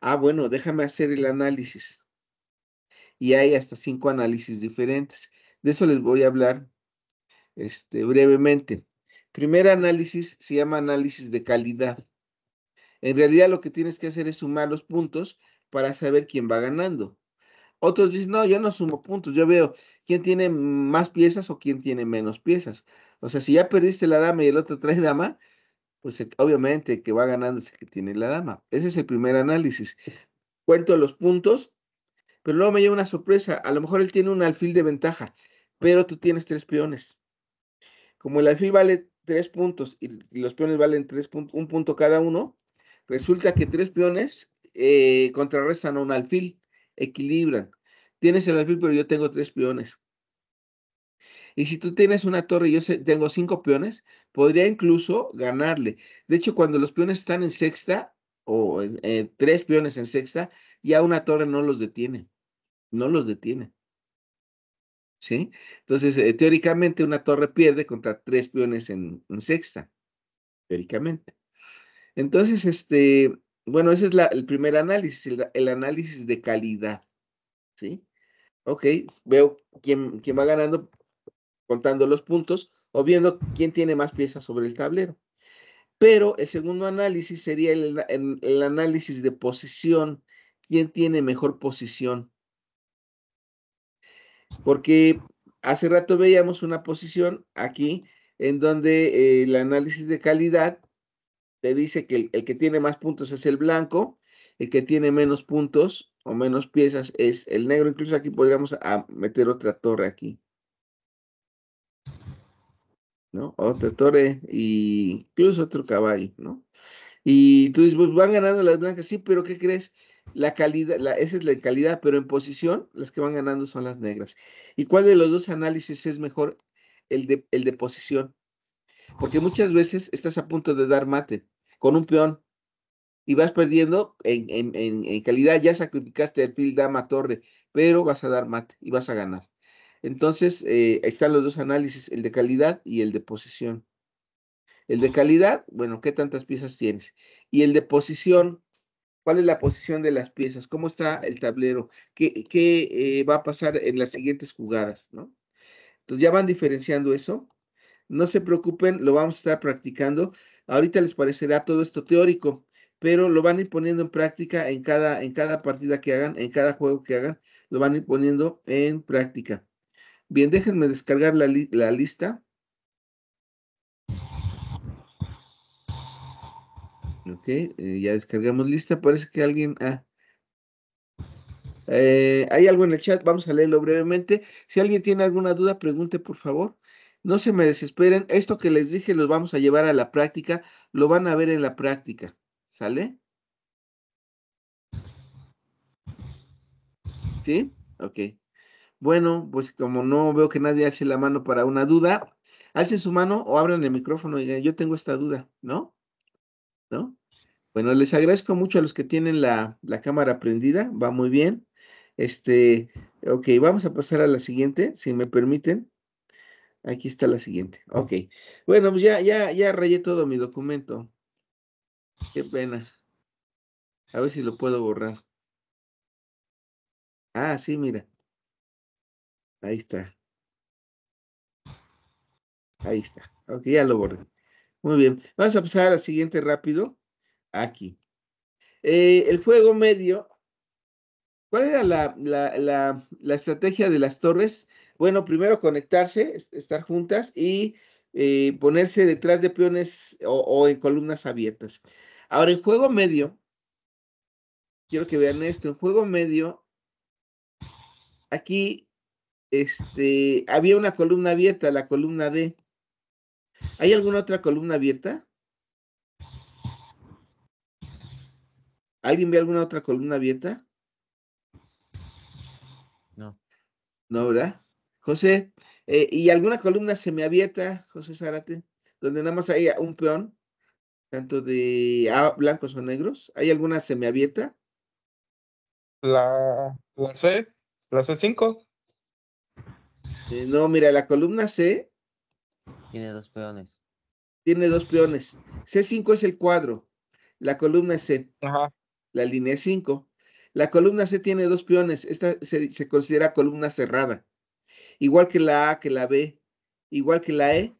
Ah, bueno, déjame hacer el análisis. Y hay hasta cinco análisis diferentes. De eso les voy a hablar este, brevemente. Primer análisis se llama análisis de calidad. En realidad lo que tienes que hacer es sumar los puntos para saber quién va ganando. Otros dicen, no, yo no sumo puntos, yo veo quién tiene más piezas o quién tiene menos piezas. O sea, si ya perdiste la dama y el otro trae dama, pues eh, obviamente que va ganándose el que tiene la dama. Ese es el primer análisis. Cuento los puntos, pero luego me lleva una sorpresa. A lo mejor él tiene un alfil de ventaja, pero tú tienes tres peones. Como el alfil vale tres puntos y los peones valen tres un punto cada uno, resulta que tres peones eh, contrarrestan a un alfil, equilibran tienes el alfil, pero yo tengo tres peones. Y si tú tienes una torre y yo tengo cinco peones, podría incluso ganarle. De hecho, cuando los peones están en sexta, o eh, tres peones en sexta, ya una torre no los detiene. No los detiene. ¿Sí? Entonces, eh, teóricamente, una torre pierde contra tres peones en, sexta. Teóricamente. Entonces, este, bueno, ese es el primer análisis, el análisis de calidad. ¿sí? Ok, veo quién, va ganando contando los puntos o viendo quién tiene más piezas sobre el tablero. Pero el segundo análisis sería el, análisis de posición, quién tiene mejor posición. Porque hace rato veíamos una posición aquí en donde eh, el análisis de calidad te dice que el, el, que tiene más puntos es el blanco, el que tiene menos puntos o menos piezas es el negro. Incluso aquí podríamos ah, meter otra torre aquí. ¿No? Otra torre y incluso otro caballo, ¿no? Y tú dices, pues van ganando las blancas, sí, pero ¿qué crees? La calidad, la, esa es la calidad, pero en posición las que van ganando son las negras. ¿Y cuál de los dos análisis es mejor? El de, el de posición. Porque muchas veces estás a punto de dar mate con un peón y vas perdiendo en, calidad. Ya sacrificaste el fil dama torre, pero vas a dar mate y vas a ganar. Entonces, eh, ahí están los dos análisis, el de calidad y el de posición. El de calidad, bueno, ¿qué tantas piezas tienes? Y el de posición, ¿cuál es la posición de las piezas? ¿Cómo está el tablero? ¿Qué, eh, va a pasar en las siguientes jugadas? ¿no? Entonces ya van diferenciando eso. No se preocupen, lo vamos a estar practicando. Ahorita les parecerá todo esto teórico, pero lo van a ir poniendo en práctica en cada, en cada partida que hagan, en cada juego que hagan, lo van a ir poniendo en práctica. Bien, déjenme descargar la, lista. Ok, eh, ya descargamos lista. Parece que alguien... Ah, eh, hay algo en el chat, vamos a leerlo brevemente. Si alguien tiene alguna duda, pregunte por favor. No se me desesperen, esto que les dije los vamos a llevar a la práctica, lo van a ver en la práctica. ¿Sale? ¿Sí? Ok. Bueno, pues como no veo que nadie alce la mano para una duda, alcen su mano o abran el micrófono y digan, yo tengo esta duda, ¿no? ¿No? Bueno, les agradezco mucho a los que tienen la, la cámara prendida, va muy bien. Este, ok, vamos a pasar a la siguiente, si me permiten. Aquí está la siguiente. Ok. Bueno, pues ya, ya, ya rayé todo mi documento. Qué pena. A ver si lo puedo borrar. Ah, sí, mira. Ahí está. Ahí está. Ok, ya lo borré. Muy bien. Vamos a pasar a la siguiente rápido. Aquí. Eh, el juego medio. ¿Cuál era la, la estrategia de las torres? Bueno, primero conectarse, estar juntas y eh, ponerse detrás de peones o, o, en columnas abiertas. Ahora, en juego medio, quiero que vean esto, en juego medio, aquí este, había una columna abierta, la columna D. ¿Hay alguna otra columna abierta? ¿Alguien ve alguna otra columna abierta? No. No, ¿verdad? José, eh, y alguna columna semiabierta, José Zárate, donde nada más hay un peón, tanto de blancos o negros. ¿Hay alguna semiabierta? La, la C, la C5. Eh, no, mira, la columna C. Tiene dos peones. Tiene dos peones. C5 es el cuadro. La columna C. La línea 5. La columna C tiene dos peones. Esta se considera columna cerrada igual que la A, que la B, igual que la E.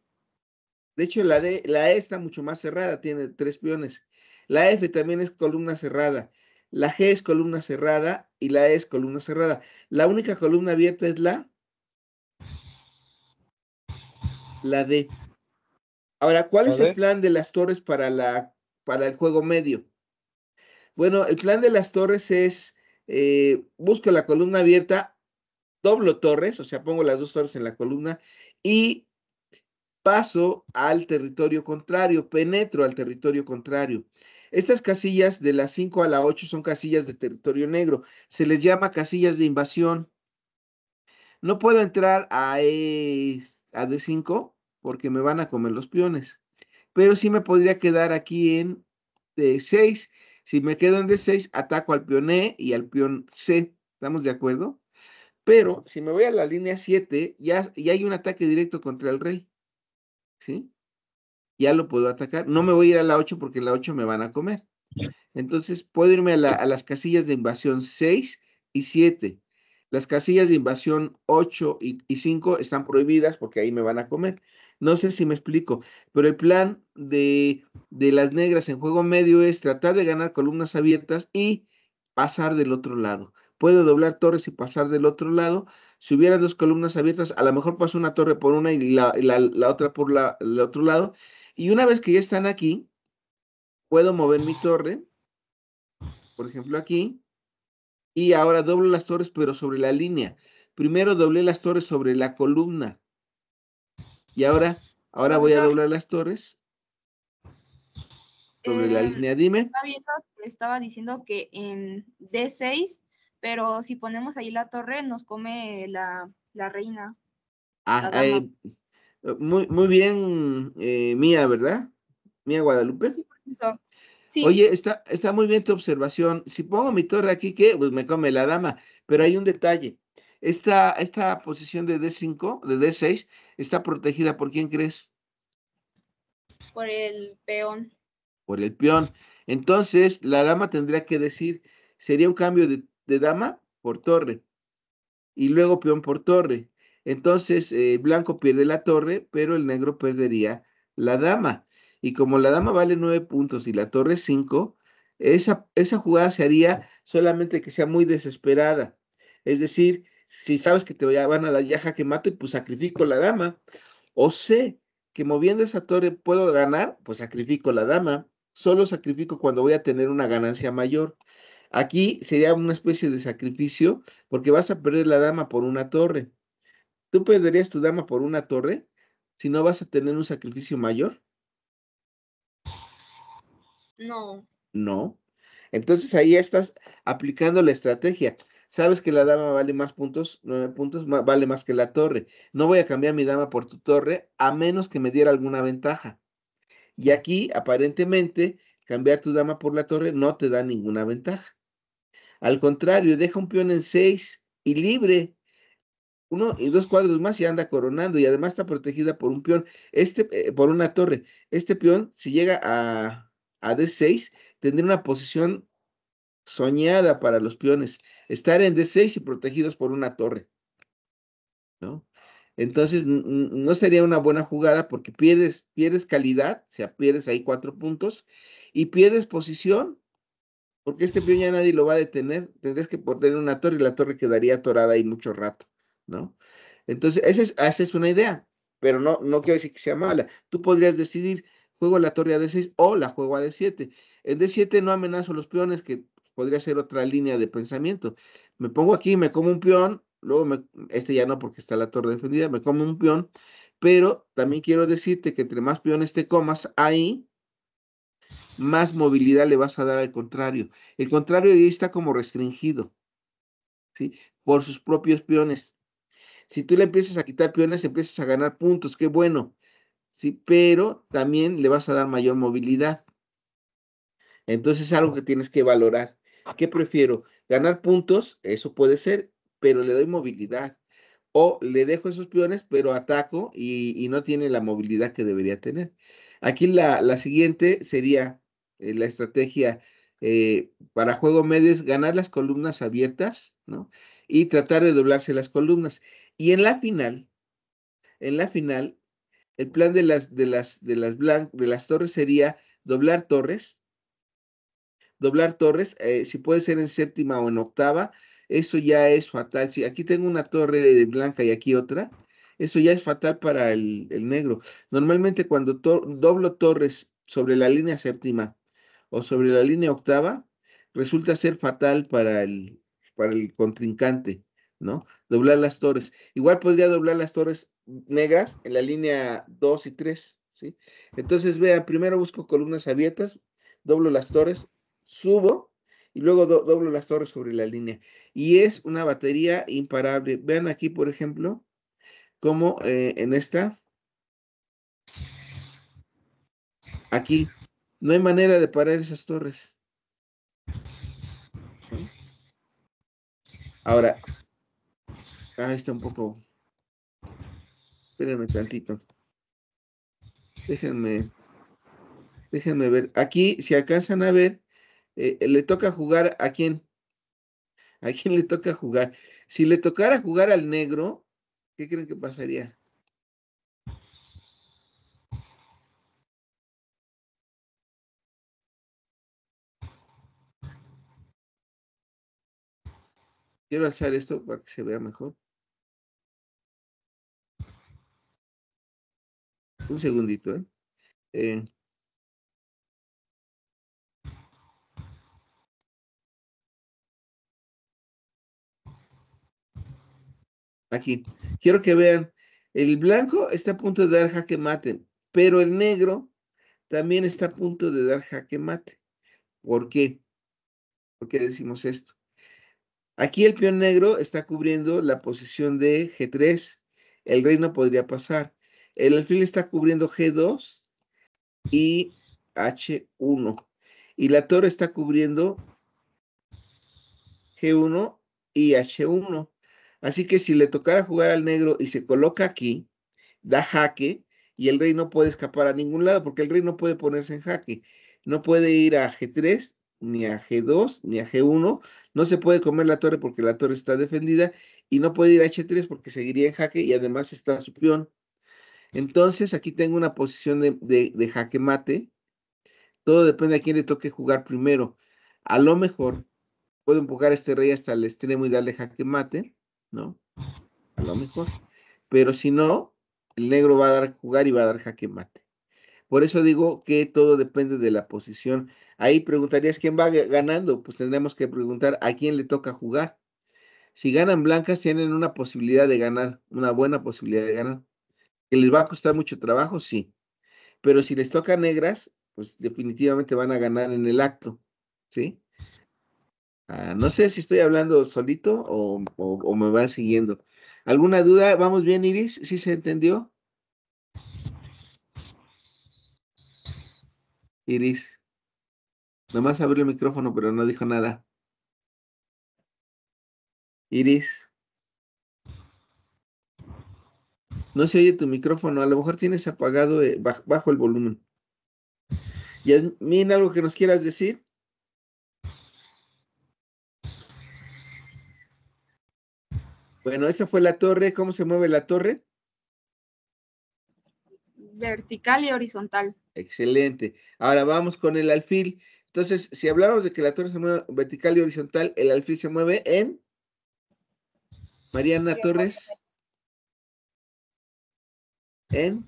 De hecho, la, D, la E está mucho más cerrada, tiene tres piones. La F también es columna cerrada. La G es columna cerrada y la E es columna cerrada. La única columna abierta es la, la D. Ahora, ¿cuál es el plan de las torres para, la, para el juego medio? Bueno, el plan de las torres es, eh, busco la columna abierta, doblo torres, o sea, pongo las dos torres en la columna y paso al territorio contrario, penetro al territorio contrario. Estas casillas de la 5 a la 8 son casillas de territorio negro. Se les llama casillas de invasión. No puedo entrar a, e, a D5 porque me van a comer los peones. Pero sí me podría quedar aquí en D6. Si me quedo en D6, ataco al peón E y al peón C. ¿Estamos de acuerdo? Pero si me voy a la línea 7, ya, hay un ataque directo contra el rey. ¿Sí? Ya lo puedo atacar. No me voy a ir a la 8 porque en la 8 me van a comer. Entonces puedo irme a, las casillas de invasión 6 y 7. Las casillas de invasión 8 y, 5 están prohibidas porque ahí me van a comer. No sé si me explico, pero el plan de, las negras en juego medio es tratar de ganar columnas abiertas y pasar del otro lado. Puedo doblar torres y pasar del otro lado. Si hubiera dos columnas abiertas, a lo mejor paso una torre por una y la, otra por la, el otro lado. Y una vez que ya están aquí, puedo mover mi torre, por ejemplo aquí, y ahora doblo las torres, pero sobre la línea. Primero doblé las torres sobre la columna. Y ahora, ahora voy a doblar las torres sobre la eh, línea. Dime. estaba diciendo que en D6 pero si ponemos ahí la torre, nos come la, reina. Ah, eh, muy, muy bien, eh, Mía, ¿verdad? Mía Guadalupe. Sí, Oye, está, está muy bien tu observación. Si pongo mi torre aquí, ¿qué? Pues me come la dama. Pero hay un detalle. Esta, esta posición de D5, de D6, está protegida por quién crees? Por el peón. Por el peón. Entonces, la dama tendría que decir, sería un cambio de de dama por torre y luego peón por torre. Entonces, el eh, blanco pierde la torre, pero el negro perdería la dama. Y como la dama vale nueve puntos y la torre cinco, esa, esa jugada se haría solamente que sea muy desesperada. Es decir, si sabes que te van a dar ya jaque mate, pues sacrifico la dama. O sé que moviendo esa torre puedo ganar, pues sacrifico la dama. Solo sacrifico cuando voy a tener una ganancia mayor. Aquí sería una especie de sacrificio porque vas a perder la dama por una torre. ¿Tú perderías tu dama por una torre si no vas a tener un sacrificio mayor? No. No. Entonces ahí estás aplicando la estrategia. Sabes que la dama vale más puntos, nueve puntos, vale más que la torre. No voy a cambiar mi dama por tu torre a menos que me diera alguna ventaja. Y aquí, aparentemente, cambiar tu dama por la torre no te da ninguna ventaja. Al contrario, deja un peón en 6 y libre. Uno y dos cuadros más y anda coronando y además está protegida por un peón, este, eh, por una torre. Este peón, si llega a, D6, tendría una posición soñada para los peones, estar en D6 y protegidos por una torre. Entonces, no sería una buena jugada porque pierdes, pierdes calidad, o sea, pierdes ahí cuatro puntos y pierdes posición porque este peón ya nadie lo va a detener, tendrías que poner una torre y la torre quedaría atorada ahí mucho rato, ¿no? Entonces, esa es, una idea, pero no, no quiero decir que sea mala. Tú podrías decidir, juego la torre a D6 o la juego a D7. En D7 no amenazo a los peones, que podría ser otra línea de pensamiento. Me pongo aquí, me como un peón, luego este ya no porque está la torre defendida, me como un peón, pero también quiero decirte que entre más peones te comas ahí, más movilidad le vas a dar al contrario. El contrario ahí está como restringido, ¿sí? Por sus propios peones. Si tú le empiezas a quitar peones, empiezas a ganar puntos, qué bueno, ¿sí? Pero también le vas a dar mayor movilidad. Entonces es algo que tienes que valorar. ¿Qué prefiero? Ganar puntos, eso puede ser, pero le doy movilidad. O le dejo esos peones, pero ataco y no tiene la movilidad que debería tener. Aquí la, la siguiente sería eh, la estrategia eh, para juego medio es ganar las columnas abiertas, ¿no? Y tratar de doblarse las columnas. Y en la final, en la final, el plan de las, de las, de las, de las torres sería doblar torres, doblar torres, eh, si puede ser en séptima o en octava, eso ya es fatal. Si aquí tengo una torre blanca y aquí otra, eso ya es fatal para el, negro. Normalmente cuando doblo torres sobre la línea séptima o sobre la línea octava, resulta ser fatal para el, para el contrincante, ¿no? Doblar las torres. Igual podría doblar las torres negras en la línea 2 y 3, ¿sí? Entonces, vean, primero busco columnas abiertas, doblo las torres, subo y luego doblo las torres sobre la línea. Y es una batería imparable. Vean aquí, por ejemplo, como eh, en esta. Aquí. No hay manera de parar esas torres. Ahora. Ahí está un poco. Espérenme tantito. Déjenme. Déjenme ver. Aquí, si alcanzan a ver, eh, eh, le toca jugar a quién. ¿A quién le toca jugar? Si le tocara jugar al negro, ¿Qué creen que pasaría? Quiero hacer esto para que se vea mejor. Un segundito, ¿eh? eh aquí. Quiero que vean, el blanco está a punto de dar jaque mate, pero el negro también está a punto de dar jaque mate. ¿Por qué? ¿Por qué decimos esto? Aquí el peón negro está cubriendo la posición de G3. El rey no podría pasar. El alfil está cubriendo G2 y H1. Y la torre está cubriendo G1 y H1. Así que si le tocara jugar al negro y se coloca aquí, da jaque y el rey no puede escapar a ningún lado porque el rey no puede ponerse en jaque. No puede ir a G3, ni a G2, ni a G1. No se puede comer la torre porque la torre está defendida y no puede ir a H3 porque seguiría en jaque y además está su peón. Entonces aquí tengo una posición de, jaque mate. Todo depende a quién le toque jugar primero. A lo mejor puedo empujar a este rey hasta el extremo y darle jaque mate. ¿no? A lo mejor. Pero si no, el negro va a dar jugar y va a dar jaque mate. Por eso digo que todo depende de la posición. Ahí preguntarías quién va ganando. Pues tendremos que preguntar a quién le toca jugar. Si ganan blancas, tienen una posibilidad de ganar, una buena posibilidad de ganar. ¿Que les va a costar mucho trabajo? Sí. Pero si les toca negras, pues definitivamente van a ganar en el acto. ¿Sí? Ah, no sé si estoy hablando solito o, me va siguiendo. ¿Alguna duda? ¿Vamos bien, Iris? ¿Sí se entendió? Iris. Nomás abrió el micrófono, pero no dijo nada. Iris. No se oye tu micrófono. A lo mejor tienes apagado eh, bajo, el volumen. Y, Yasmin, ¿algo que nos quieras decir? Bueno, esa fue la torre. ¿Cómo se mueve la torre? Vertical y horizontal. Excelente. Ahora vamos con el alfil. Entonces, si hablamos de que la torre se mueve vertical y horizontal, el alfil se mueve en... Mariana Torres. En...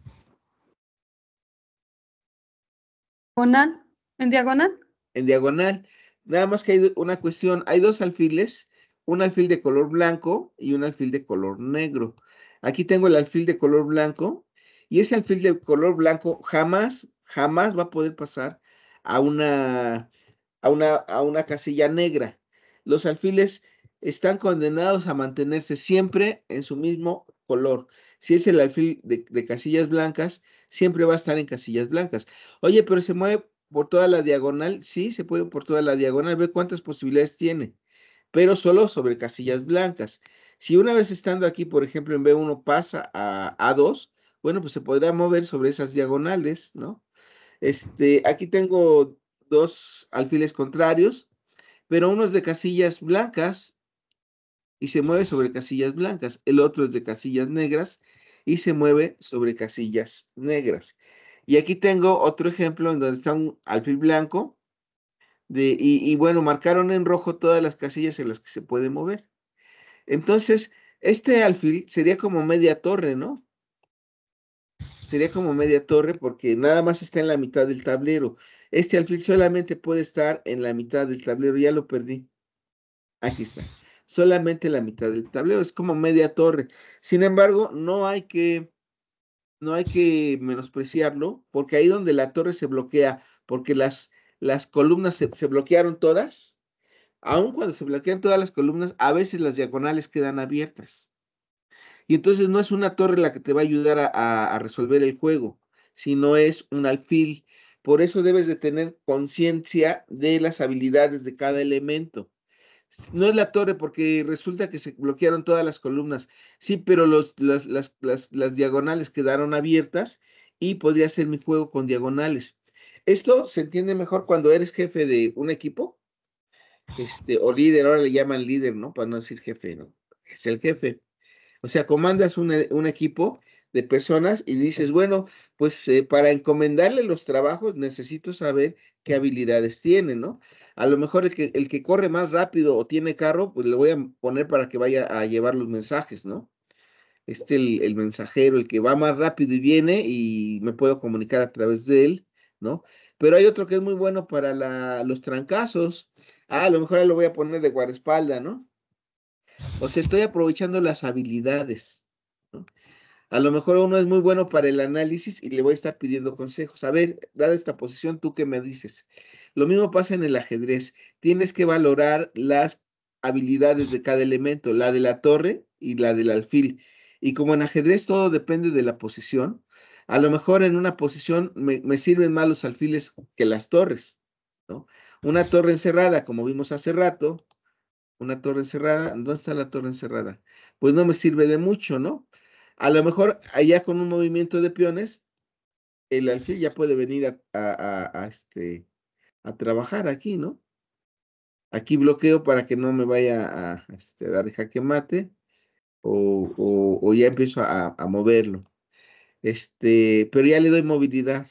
Diagonal. ¿En diagonal? En diagonal. Nada más que hay una cuestión. Hay dos alfiles un alfil de color blanco y un alfil de color negro. Aquí tengo el alfil de color blanco y ese alfil de color blanco jamás, jamás va a poder pasar a una, a una, a una casilla negra. Los alfiles están condenados a mantenerse siempre en su mismo color. Si es el alfil de, de, casillas blancas, siempre va a estar en casillas blancas. Oye, pero se mueve por toda la diagonal. Sí, se puede por toda la diagonal. Ve cuántas posibilidades tiene pero solo sobre casillas blancas. Si una vez estando aquí, por ejemplo, en B1 pasa a A2, bueno, pues se podrá mover sobre esas diagonales, ¿no? Este, aquí tengo dos alfiles contrarios, pero uno es de casillas blancas y se mueve sobre casillas blancas. El otro es de casillas negras y se mueve sobre casillas negras. Y aquí tengo otro ejemplo en donde está un alfil blanco y, y, bueno, marcaron en rojo todas las casillas en las que se puede mover. Entonces, este alfil sería como media torre, ¿no? Sería como media torre porque nada más está en la mitad del tablero. Este alfil solamente puede estar en la mitad del tablero. Ya lo perdí. Aquí está. Solamente la mitad del tablero. Es como media torre. Sin embargo, no hay que, no hay que menospreciarlo porque ahí donde la torre se bloquea, porque las, las columnas se, bloquearon todas, aun cuando se bloquean todas las columnas, a veces las diagonales quedan abiertas. Y entonces no es una torre la que te va a ayudar a, resolver el juego, sino es un alfil. Por eso debes de tener conciencia de las habilidades de cada elemento. No es la torre porque resulta que se bloquearon todas las columnas. Sí, pero las, las diagonales quedaron abiertas y podría ser mi juego con diagonales. Esto se entiende mejor cuando eres jefe de un equipo, este, o líder, ahora le llaman líder, ¿no? Para no decir jefe, ¿no? Es el jefe. O sea, comandas un, eh, equipo de personas y dices, bueno, pues eh, para encomendarle los trabajos necesito saber qué habilidades tiene, ¿no? A lo mejor el que, el que corre más rápido o tiene carro, pues le voy a poner para que vaya a llevar los mensajes, ¿no? Este, el, el mensajero, el que va más rápido y viene y me puedo comunicar a través de él. ¿no? Pero hay otro que es muy bueno para los trancazos. Ah, a lo mejor lo voy a poner de guardaespalda, ¿no? O sea, estoy aprovechando las habilidades. A lo mejor uno es muy bueno para el análisis y le voy a estar pidiendo consejos. A ver, dada esta posición, ¿tú qué me dices? Lo mismo pasa en el ajedrez. Tienes que valorar las habilidades de cada elemento, la de la torre y la del alfil. Y como en ajedrez todo depende de la posición, a lo mejor en una posición me, sirven más los alfiles que las torres, ¿no? Una torre encerrada, como vimos hace rato, una torre encerrada, ¿dónde está la torre encerrada? Pues no me sirve de mucho, ¿no? A lo mejor allá con un movimiento de peones, el alfil ya puede venir a, este, trabajar aquí, ¿no? Aquí bloqueo para que no me vaya a este, dar jaque mate o ya empiezo a, moverlo. Este, pero ya le doy movilidad.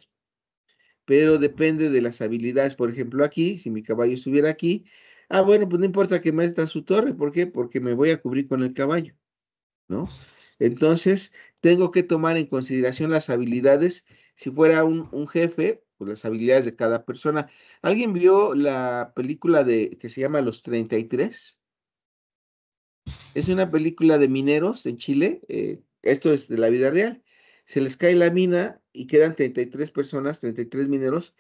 Pero depende de las habilidades. Por ejemplo, aquí, si mi caballo estuviera aquí, ah, bueno, pues no importa que meta su torre. ¿Por qué? Porque me voy a cubrir con el caballo, ¿no? Entonces, tengo que tomar en consideración las habilidades. Si fuera un, jefe, pues las habilidades de cada persona. ¿Alguien vio la película de que se llama Los 33? Es una película de mineros en Chile. Eh, esto es de la vida real se les cae la mina y quedan 33 personas, 33 mineros,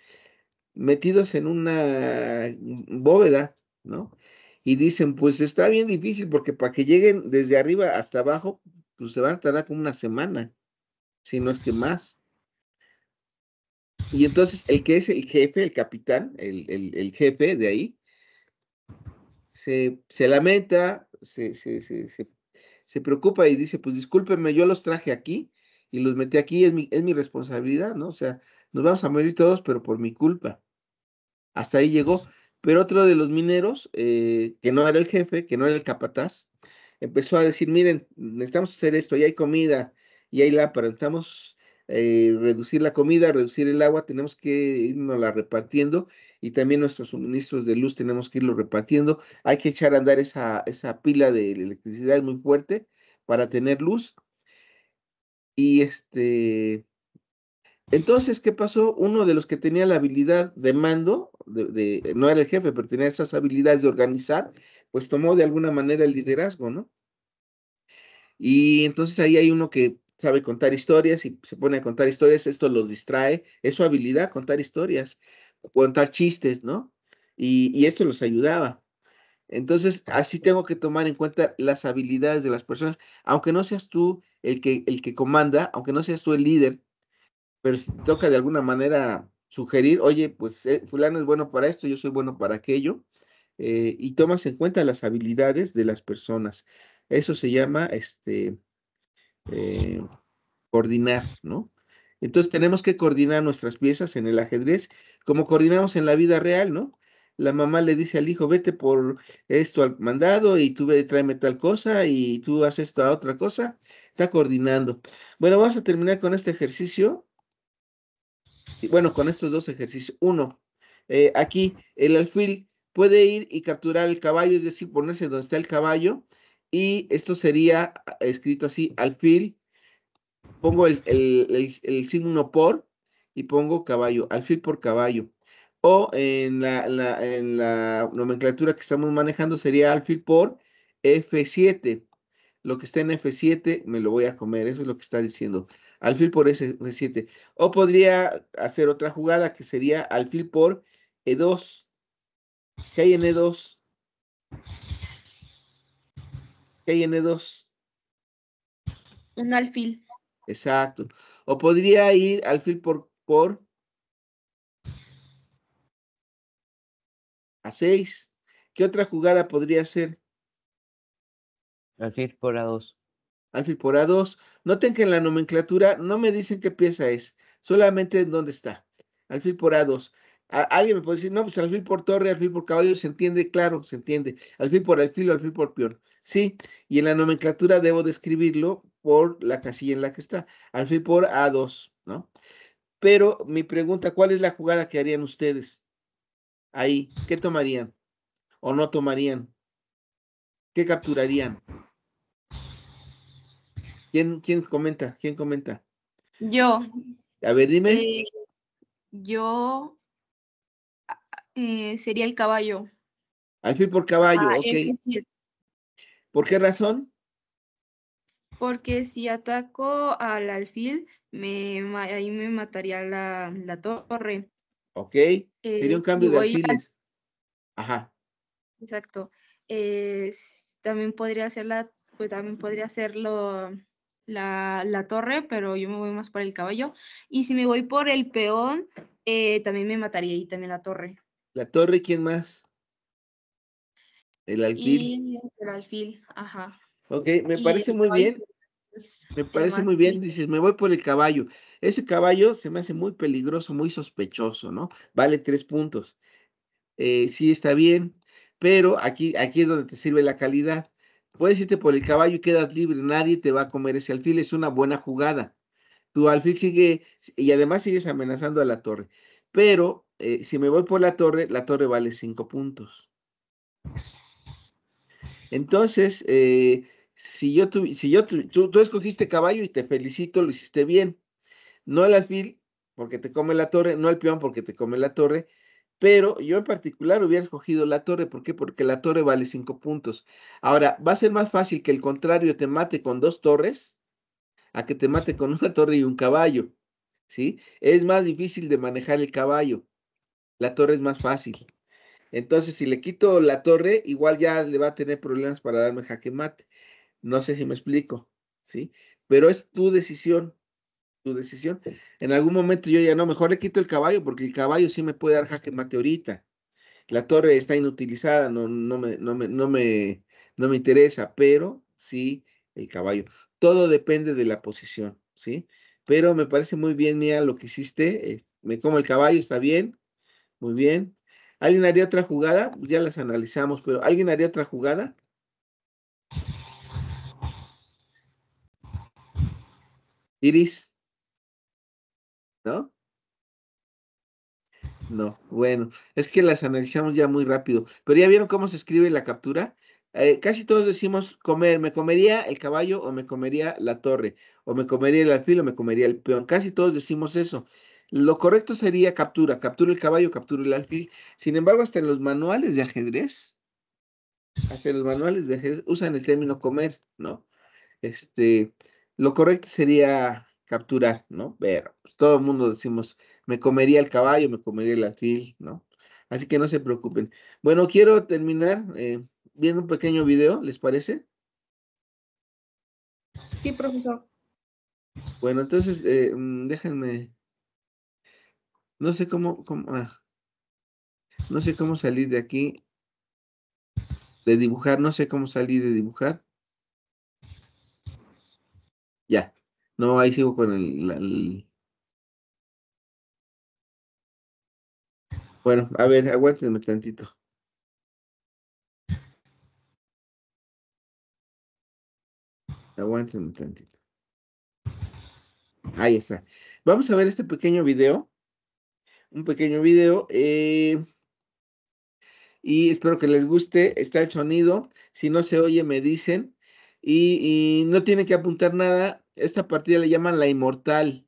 metidos en una mm, bóveda, ¿no? Y dicen, pues está bien difícil porque para que lleguen desde arriba hasta abajo, pues se van a tardar como una semana, si no es que más. Y entonces el que es el jefe, el capitán, el, jefe de ahí, se, lamenta, se preocupa y dice, pues discúlpenme, yo los traje aquí, y los metí aquí, es mi, responsabilidad, ¿no? O sea, nos vamos a morir todos, pero por mi culpa. Hasta ahí llegó. Pero otro de los mineros, eh, que no era el jefe, que no era el capataz, empezó a decir, miren, necesitamos hacer esto, y hay comida, y hay lámpara, necesitamos eh, reducir la comida, reducir el agua, tenemos que irnos la repartiendo, y también nuestros suministros de luz tenemos que irlo repartiendo, hay que echar a andar esa, esa pila de electricidad muy fuerte para tener luz, y este, entonces, ¿qué pasó? Uno de los que tenía la habilidad de mando, de, no era el jefe, pero tenía esas habilidades de organizar, pues tomó de alguna manera el liderazgo, ¿no? Y entonces ahí hay uno que sabe contar historias y se pone a contar historias, esto los distrae, es su habilidad contar historias, contar chistes, ¿no? Y, y esto los ayudaba. Entonces, ah, así tengo que tomar en cuenta las habilidades de las personas, aunque no seas tú el que, el que comanda, aunque no seas tú el líder, pero toca de alguna manera sugerir, oye, pues eh, fulano es bueno para esto, yo soy bueno para aquello, eh, y tomas en cuenta las habilidades de las personas. Eso se llama este, eh, coordinar, ¿no? Entonces tenemos que coordinar nuestras piezas en el ajedrez, como coordinamos en la vida real, ¿no? la mamá le dice al hijo, vete por esto al mandado y tú ve, tráeme tal cosa y tú haces a otra cosa, está coordinando. Bueno, vamos a terminar con este ejercicio. Y bueno, con estos dos ejercicios. Uno, eh, aquí el alfil puede ir y capturar el caballo, es decir, ponerse donde está el caballo. Y esto sería ah, escrito así, alfil, pongo el signo por y pongo caballo, alfil por caballo o en la, nomenclatura que estamos manejando sería alfil por F7. Lo que está en F7 me lo voy a comer, eso es lo que está diciendo. Alfil por F7. O podría hacer otra jugada que sería alfil por E2. ¿Qué hay en E2? ¿Qué hay en E2? Un alfil. Exacto. O podría ir alfil por, por a 6. ¿Qué otra jugada podría ser? Alfil por A2. Alfil por A2. Noten que en la nomenclatura no me dicen qué pieza es, solamente en dónde está. Alfil por A2. alguien me puede decir, no, pues alfil por torre, alfil por caballo, se entiende, claro, se entiende. Alfil por alfil o alfil por peón. Sí, y en la nomenclatura debo describirlo por la casilla en la que está. Alfil por A2, ¿no? Pero mi pregunta, ¿cuál es la jugada que harían ustedes? ahí, ¿qué tomarían? ¿O no tomarían? ¿Qué capturarían? ¿Quién, quién comenta? ¿Quién comenta? Yo. A ver, dime. Eh, yo ah, eh, sería el caballo. Alfil por caballo, ah, ok. ¿Por qué razón? Porque si ataco al alfil, me, ahí me mataría la, la torre. ¿ok? sería un cambio de alfiles. Ajá. Exacto. también podría ser la, pues también podría hacerlo la, torre, pero yo me voy más por el caballo. Y si me voy por el peón, eh, también me mataría y también la torre. La torre, ¿quién más? El alfil. el alfil, ajá. Ok, me parece muy bien. Me parece muy bien, dices, me voy por el caballo. Ese caballo se me hace muy peligroso, muy sospechoso, ¿no? Vale tres puntos. Eh, sí, está bien, pero aquí, aquí es donde te sirve la calidad. Puedes irte por el caballo y quedas libre, nadie te va a comer ese alfil, es una buena jugada. Tu alfil sigue, y además sigues amenazando a la torre. Pero eh, si me voy por la torre, la torre vale cinco puntos. Entonces, eh, si yo, tuviera, si yo tú, escogiste caballo y te felicito, lo hiciste bien. No el alfil porque te come la torre, no el peón porque te come la torre, pero yo en particular hubiera escogido la torre. ¿Por qué? Porque la torre vale cinco puntos. Ahora, va a ser más fácil que el contrario te mate con dos torres a que te mate con una torre y un caballo. ¿Sí? Es más difícil de manejar el caballo. La torre es más fácil. Entonces, si le quito la torre, igual ya le va a tener problemas para darme jaque mate. No sé si me explico, ¿sí? Pero es tu decisión, tu decisión. En algún momento yo ya no, mejor le quito el caballo porque el caballo sí me puede dar jaque mate ahorita. La torre está inutilizada, no, no, me, no, me, interesa, pero sí el caballo. Todo depende de la posición, ¿sí? Pero me parece muy bien, Mía, lo que hiciste. Eh, me como el caballo, está bien, muy bien. ¿Alguien haría otra jugada? Ya las analizamos, pero ¿alguien haría otra jugada? Iris. ¿No? No, bueno, es que las analizamos ya muy rápido, pero ya vieron cómo se escribe la captura. Eh, casi todos decimos comer, me comería el caballo o me comería la torre, o me comería el alfil o me comería el peón, casi todos decimos eso. Lo correcto sería captura, captura el caballo, captura el alfil. Sin embargo, hasta en los manuales de ajedrez, hasta en los manuales de ajedrez usan el término comer, ¿no? Este, lo correcto sería capturar, ¿no? Pero pues, todo el mundo decimos, me comería el caballo, me comería el alfil, ¿no? Así que no se preocupen. Bueno, quiero terminar eh, viendo un pequeño video, ¿les parece? Sí, profesor. Bueno, entonces, eh, mm, déjenme. No sé cómo, cómo ah, no sé cómo salir de aquí, de dibujar, no sé cómo salir de dibujar. No, ahí sigo con el, Bueno, a ver, aguántenme tantito. Aguántenme tantito. Ahí está. Vamos a ver este pequeño video. Un pequeño video. Eh, y espero que les guste. Está el sonido. Si no se oye, me dicen. Y, y no tienen que apuntar nada. Esta partida le llaman la inmortal.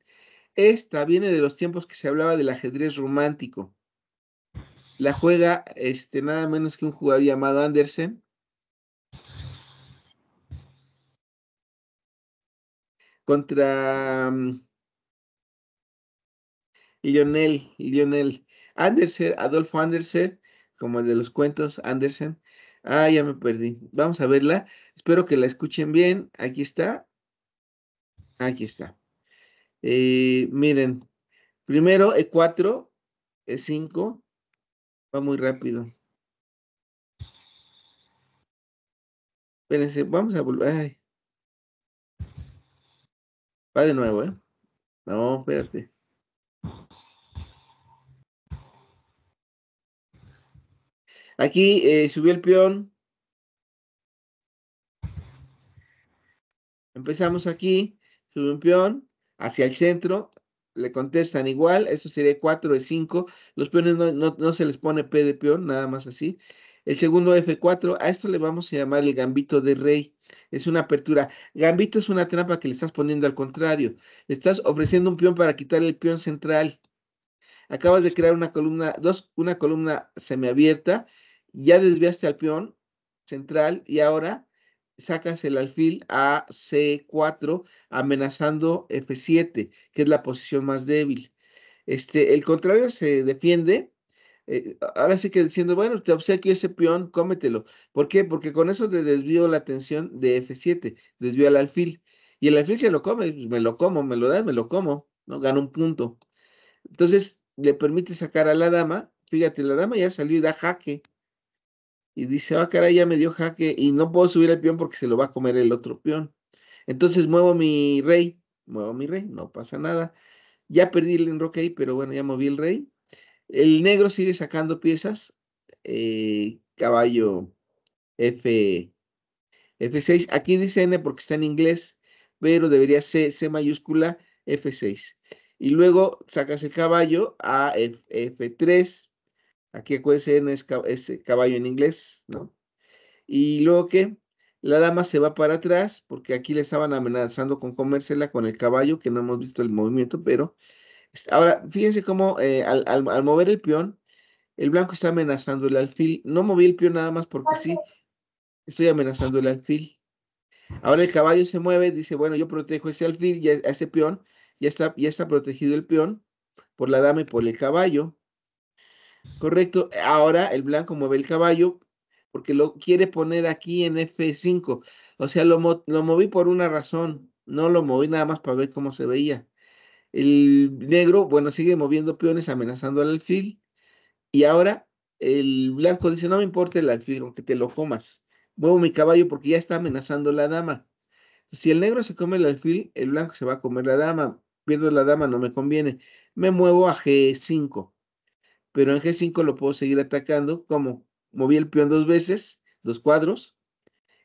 Esta viene de los tiempos que se hablaba del ajedrez romántico. La juega este, nada menos que un jugador llamado Andersen. Contra Y mm, Lionel, Lionel. Andersen, Adolfo Andersen, como el de los cuentos Andersen. Ah, ya me perdí. Vamos a verla. Espero que la escuchen bien. Aquí está. Aquí está. Eh, miren, primero E4, E5, va muy rápido. Espérense, vamos a volver. Va de nuevo, ¿eh? No, espérate. Aquí eh, subió el peón. Empezamos aquí sube un peón hacia el centro, le contestan igual, eso sería 4 de 5, los peones no, se les pone P de peón, nada más así. El segundo F4, a esto le vamos a llamar el gambito de rey. Es una apertura. Gambito es una trampa que le estás poniendo al contrario. Le estás ofreciendo un peón para quitar el peón central. Acabas de crear una columna, dos, una columna semiabierta, ya desviaste al peón central y ahora sacas el alfil a C4 amenazando F7, que es la posición más débil. Este, el contrario se defiende. Eh, ahora sí que diciendo, bueno, te obsequio ese peón, cómetelo. ¿Por qué? Porque con eso te desvío la atención de F7, desvío al alfil. Y el alfil se lo come, pues, me lo como, me lo da, me lo como, ¿no? Gano un punto. Entonces, le permite sacar a la dama. Fíjate, la dama ya salió y da jaque y dice, ah, oh, caray, ya me dio jaque y no puedo subir el peón porque se lo va a comer el otro peón. Entonces muevo mi rey, muevo mi rey, no pasa nada. Ya perdí el enroque ahí, pero bueno, ya moví el rey. El negro sigue sacando piezas. Eh, caballo F, F6. Aquí dice N porque está en inglés, pero debería ser C mayúscula F6. Y luego sacas el caballo a F3 Aquí acuérdense, es, eh, caballo en inglés, ¿no? Y luego que la dama se va para atrás porque aquí le estaban amenazando con comérsela con el caballo, que no hemos visto el movimiento, pero ahora fíjense cómo eh, al, mover el peón, el blanco está amenazando el alfil. No moví el peón nada más porque sí, estoy amenazando el alfil. Ahora el caballo se mueve, dice, bueno, yo protejo ese alfil, a ese peón, ya está, ya está protegido el peón por la dama y por el caballo. Correcto. Ahora el blanco mueve el caballo porque lo quiere poner aquí en F5. O sea, lo, moví por una razón. No lo moví nada más para ver cómo se veía. El negro, bueno, sigue moviendo peones amenazando al alfil. Y ahora el blanco dice, no me importa el alfil, aunque te lo comas. Muevo mi caballo porque ya está amenazando la dama. Si el negro se come el alfil, el blanco se va a comer la dama. Pierdo la dama, no me conviene. Me muevo a G5 pero en G5 lo puedo seguir atacando como moví el peón dos veces, dos cuadros,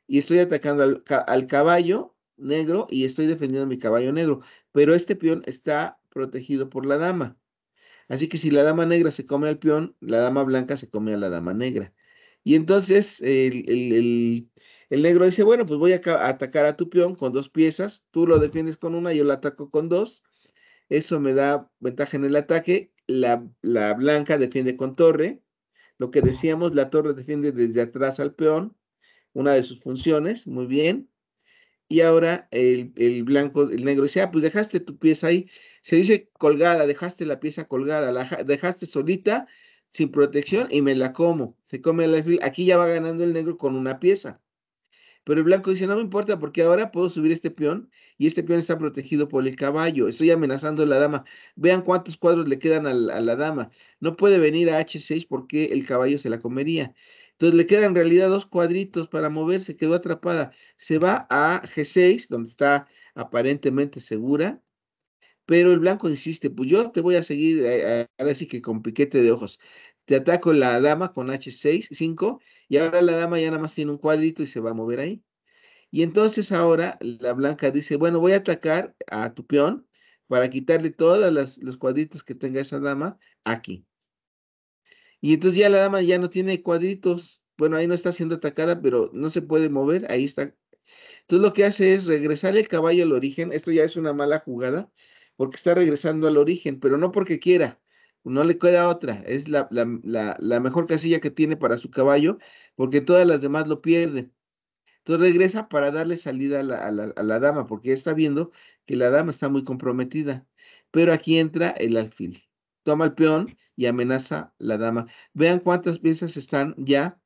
y estoy atacando al, caballo negro y estoy defendiendo mi caballo negro, pero este peón está protegido por la dama. Así que si la dama negra se come al peón, la dama blanca se come a la dama negra. Y entonces el, negro dice, bueno, pues voy a, atacar a tu peón con dos piezas, tú lo defiendes con una, yo la ataco con dos, eso me da ventaja en el ataque la, blanca defiende con torre. Lo que decíamos, la torre defiende desde atrás al peón, una de sus funciones, muy bien. Y ahora el, blanco, el negro dice, ah, pues dejaste tu pieza ahí. Se dice colgada, dejaste la pieza colgada, la dejaste solita, sin protección, y me la como. Se come la Aquí ya va ganando el negro con una pieza. Pero el blanco dice, no me importa porque ahora puedo subir este peón y este peón está protegido por el caballo. Estoy amenazando a la dama. Vean cuántos cuadros le quedan a la, dama. No puede venir a H6 porque el caballo se la comería. Entonces le quedan en realidad dos cuadritos para moverse, quedó atrapada. Se va a G6, donde está aparentemente segura, pero el blanco insiste, pues yo te voy a seguir, eh, eh, ahora sí que con piquete de ojos te ataco la dama con h6, 5, y ahora la dama ya nada más tiene un cuadrito y se va a mover ahí. Y entonces ahora la blanca dice, bueno, voy a atacar a tu peón para quitarle todos los cuadritos que tenga esa dama aquí. Y entonces ya la dama ya no tiene cuadritos. Bueno, ahí no está siendo atacada, pero no se puede mover, ahí está. Entonces lo que hace es regresar el caballo al origen. Esto ya es una mala jugada, porque está regresando al origen, pero no porque quiera, no le queda otra. Es la, mejor casilla que tiene para su caballo, porque todas las demás lo pierden. Entonces regresa para darle salida a, a la, dama, porque está viendo que la dama está muy comprometida. Pero aquí entra el alfil. Toma el peón y amenaza la dama. Vean cuántas piezas están ya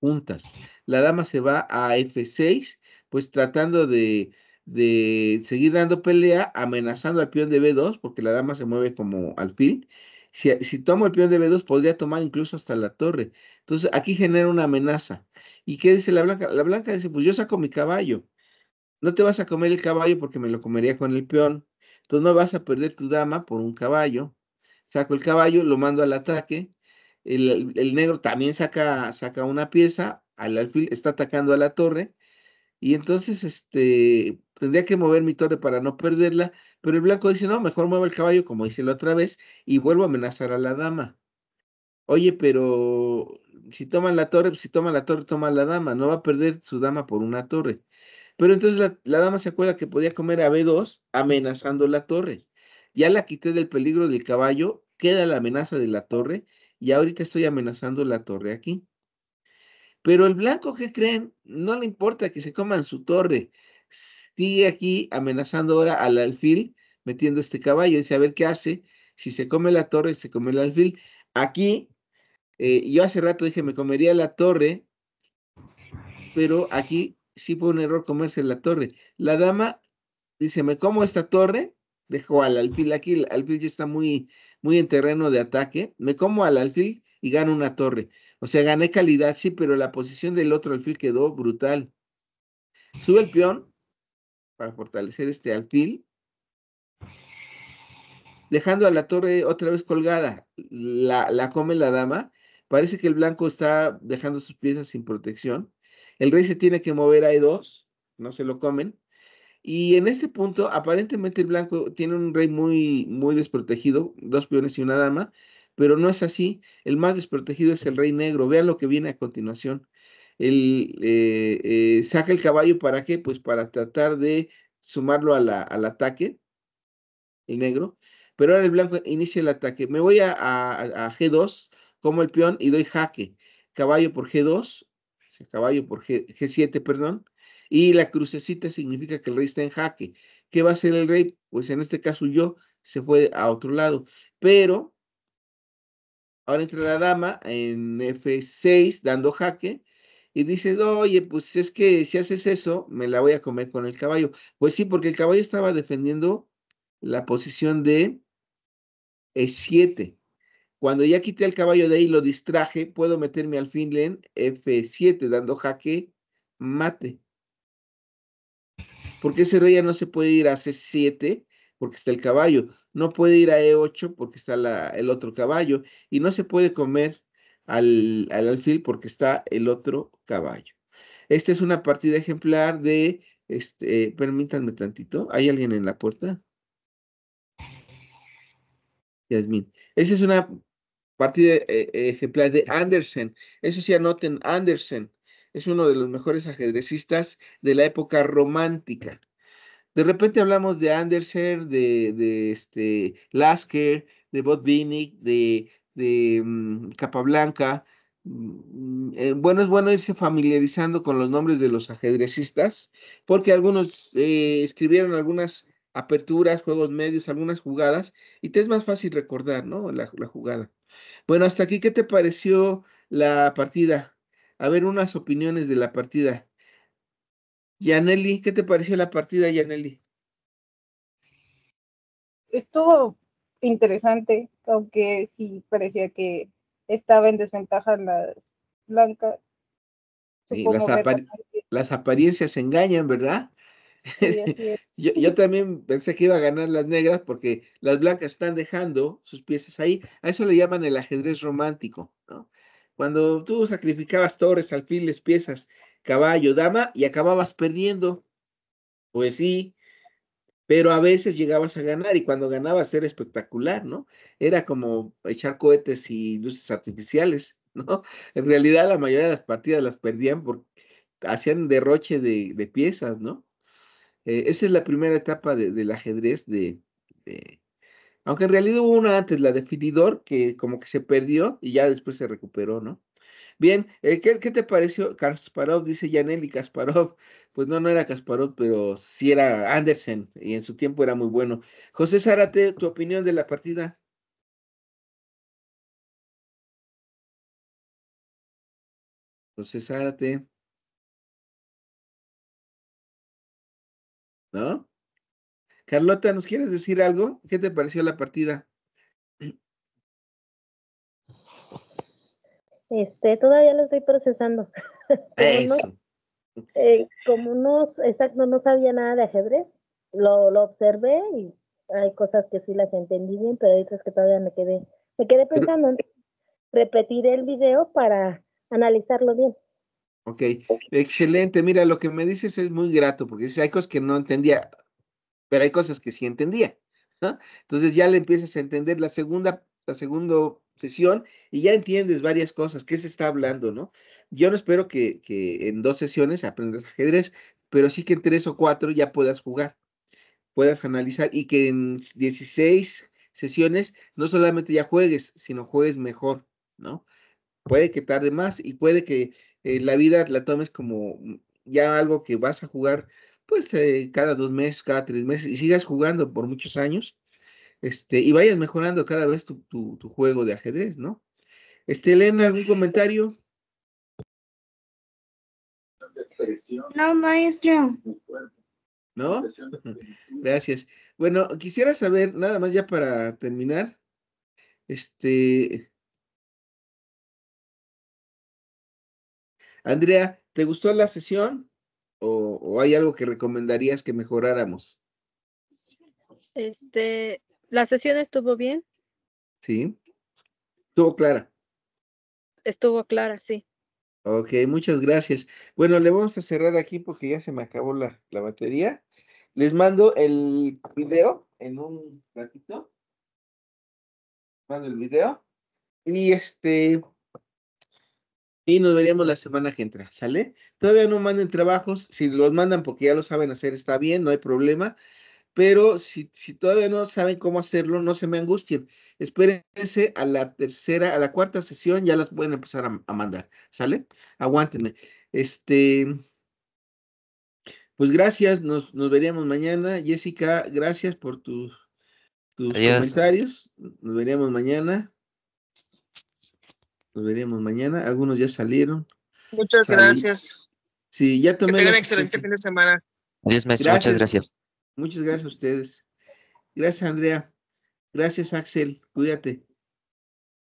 juntas. La dama se va a F6, pues tratando de, de seguir dando pelea, amenazando al peón de B2, porque la dama se mueve como alfil. Si, si tomo el peón de B2, podría tomar incluso hasta la torre. Entonces, aquí genera una amenaza. ¿Y qué dice la blanca? La blanca dice, pues yo saco mi caballo. No te vas a comer el caballo porque me lo comería con el peón. Entonces, no vas a perder tu dama por un caballo. Saco el caballo, lo mando al ataque. El, negro también saca, saca una pieza. Al alfil está atacando a la torre y entonces este, tendría que mover mi torre para no perderla, pero el blanco dice, no, mejor muevo el caballo como hice la otra vez y vuelvo a amenazar a la dama. Oye, pero si toman la torre, pues, si toma la torre, toma la dama, no va a perder su dama por una torre. Pero entonces la, la dama se acuerda que podía comer a B2 amenazando la torre. Ya la quité del peligro del caballo, queda la amenaza de la torre y ahorita estoy amenazando la torre aquí. Pero el blanco, ¿qué creen? No le importa que se coman su torre. Sigue aquí amenazando ahora al alfil, metiendo este caballo. Dice, a ver qué hace. Si se come la torre, se come el alfil. Aquí, eh, yo hace rato dije, me comería la torre, pero aquí sí fue un error comerse la torre. La dama dice, me como esta torre, dejo al alfil aquí, el alfil ya está muy, muy en terreno de ataque, me como al alfil y gana una torre. O sea, gané calidad, sí, pero la posición del otro alfil quedó brutal. Sube el peón para fortalecer este alfil, dejando a la torre otra vez colgada. La, come la dama. Parece que el blanco está dejando sus piezas sin protección. El rey se tiene que mover Hay dos. no se lo comen. Y en este punto, aparentemente el blanco tiene un rey muy, muy desprotegido, dos peones y una dama, pero no es así. El más desprotegido es el rey negro. Vean lo que viene a continuación. el eh, eh, saca el caballo para qué? Pues para tratar de sumarlo al ataque, el negro. Pero ahora el blanco inicia el ataque. Me voy a, a, G2, como el peón, y doy jaque. Caballo por G2, caballo por G, G7, perdón. Y la crucecita significa que el rey está en jaque. ¿Qué va a hacer el rey? Pues en este caso yo se fue a otro lado. Pero Ahora entra la dama en F6 dando jaque y dice, oye, pues es que si haces eso, me la voy a comer con el caballo. Pues sí, porque el caballo estaba defendiendo la posición de E7. Cuando ya quité el caballo de ahí y lo distraje, puedo meterme al fin en F7 dando jaque mate. Porque ese rey ya no se puede ir a C7 porque está el caballo, no puede ir a E8 porque está el otro caballo y no se puede comer al, alfil porque está el otro caballo. Esta es una partida ejemplar de, este, permítanme tantito, ¿hay alguien en la puerta? Yasmin. Esta es una partida eh, eh, ejemplar de Andersen. Eso sí, anoten, Andersen es uno de los mejores ajedrecistas de la época romántica. De repente hablamos de Anderser, de, este, Lasker, de Botvinnik, de, mm, Capablanca. Mm, eh, bueno, es bueno irse familiarizando con los nombres de los ajedrecistas, porque algunos eh, escribieron algunas aperturas, juegos medios, algunas jugadas, y te es más fácil recordar, ¿no? La, la jugada. Bueno, hasta aquí, ¿qué te pareció la partida? A ver, unas opiniones de la partida. Yaneli, ¿qué te pareció la partida, Yaneli? Estuvo interesante, aunque sí parecía que estaba en desventaja la blanca. las, las, apariencias engañan, ¿verdad? yo, yo, también pensé que iba a ganar las negras porque las blancas están dejando sus piezas ahí. A eso le llaman el ajedrez romántico, ¿no? Cuando tú sacrificabas torres, alfiles, piezas caballo, dama y acababas perdiendo. Pues sí, pero a veces llegabas a ganar y cuando ganabas era espectacular, ¿no? Era como echar cohetes y luces artificiales, ¿no? En realidad la mayoría de las partidas las perdían porque hacían derroche de, piezas, ¿no? Eh, esa es la primera etapa del ajedrez de, Aunque en realidad hubo una antes, la definidor, que como que se perdió y ya después se recuperó, ¿no? Bien, eh, ¿qué, ¿qué, te pareció Kasparov? Dice Yanel Kasparov. Pues no, no era Kasparov, pero sí era Andersen y en su tiempo era muy bueno. José Zárate, tu opinión de la partida. José Zárate. ¿No? Carlota, ¿nos quieres decir algo? ¿Qué te pareció la partida? Este, todavía lo estoy procesando. Eh, como, no, exacto, no sabía nada de ajedrez, lo, lo observé y hay cosas que sí las entendí bien, pero hay cosas que todavía me quedé, me quedé pensando. repetir Repetiré el video para analizarlo bien. Ok, excelente. Mira, lo que me dices es muy grato, porque hay cosas que no entendía, pero hay cosas que sí entendía. Entonces ya le empiezas a entender la segunda, la segundo sesión y ya entiendes varias cosas, qué se está hablando, ¿no? Yo no espero que, en dos sesiones aprendas ajedrez, pero sí que en tres o cuatro ya puedas jugar, puedas analizar y que en 16 sesiones no solamente ya juegues, sino juegues mejor, ¿no? Puede que tarde más y puede que eh, la vida la tomes como ya algo que vas a jugar pues eh, cada dos meses, cada tres meses y sigas jugando por muchos años este, y vayas mejorando cada vez tu, juego de ajedrez, ¿no? Este, Elena, ¿algún comentario? No, maestro. ¿No? Gracias. Bueno, quisiera saber, nada más ya para terminar, este... Andrea, ¿te gustó la sesión? ¿O, o hay algo que recomendarías que mejoráramos? Este, ¿La sesión estuvo bien? Sí. Estuvo clara. Estuvo clara, sí. Ok, muchas gracias. Bueno, le vamos a cerrar aquí porque ya se me acabó la, la batería. Les mando el video en un ratito. Mando el video. Y este. Y nos veríamos la semana que entra, ¿sale? Todavía no manden trabajos. Si los mandan porque ya lo saben hacer, está bien, no hay problema pero si, todavía no saben cómo hacerlo, no se me angustien. Espérense a la tercera, a la cuarta sesión, ya las pueden empezar a, mandar, ¿sale? Aguántenme. Este, pues gracias, nos, nos veríamos mañana. Jessica, gracias por tus comentarios. Nos veríamos mañana. Nos veríamos mañana. Algunos ya salieron. Muchas gracias. Sí, ya tomé. Que tengan excelente fin de semana. Muchas gracias. Muchas gracias a ustedes. Gracias, Andrea. Gracias, Axel. Cuídate.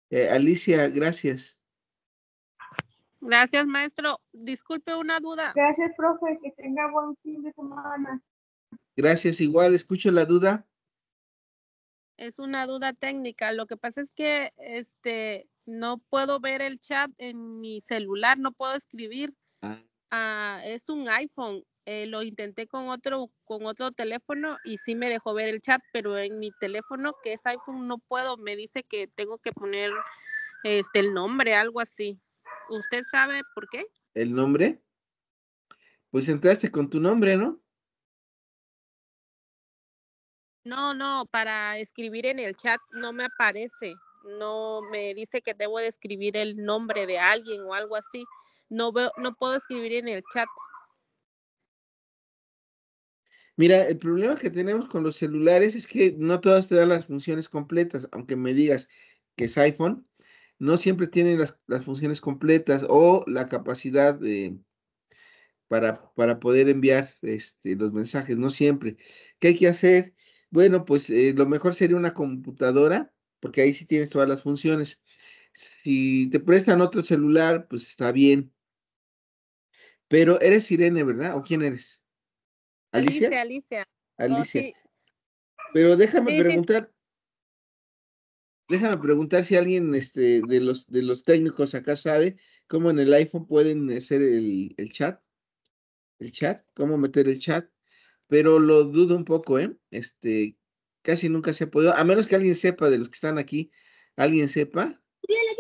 Eh, Alicia, gracias. Gracias, maestro. Disculpe una duda. Gracias, profe. Que tenga buen fin de semana. Gracias, igual. Escucho la duda. Es una duda técnica. Lo que pasa es que este no puedo ver el chat en mi celular, no puedo escribir. Ah. Ah, es un iPhone eh, lo intenté con otro, con otro teléfono y sí me dejó ver el chat, pero en mi teléfono, que es iPhone, no puedo. Me dice que tengo que poner este, el nombre, algo así. ¿Usted sabe por qué? ¿El nombre? Pues entraste con tu nombre, ¿no? No, no, para escribir en el chat no me aparece. No me dice que debo de escribir el nombre de alguien o algo así. No veo, no puedo escribir en el chat. Mira, el problema que tenemos con los celulares es que no todas te dan las funciones completas, aunque me digas que es iPhone, no siempre tienen las, funciones completas o la capacidad de, para, poder enviar este, los mensajes, no siempre. ¿Qué hay que hacer? Bueno, pues eh, lo mejor sería una computadora, porque ahí sí tienes todas las funciones. Si te prestan otro celular, pues está bien. Pero eres Irene, ¿verdad? ¿O quién eres? Alicia. Alicia, Alicia. Oh, pero déjame preguntar. Déjame preguntar si alguien este, de, los, de los técnicos acá sabe cómo en el iPhone pueden hacer el, chat. El chat, cómo meter el chat. Pero lo dudo un poco, ¿eh? Este, casi nunca se ha podido, a menos que alguien sepa de los que están aquí, alguien sepa.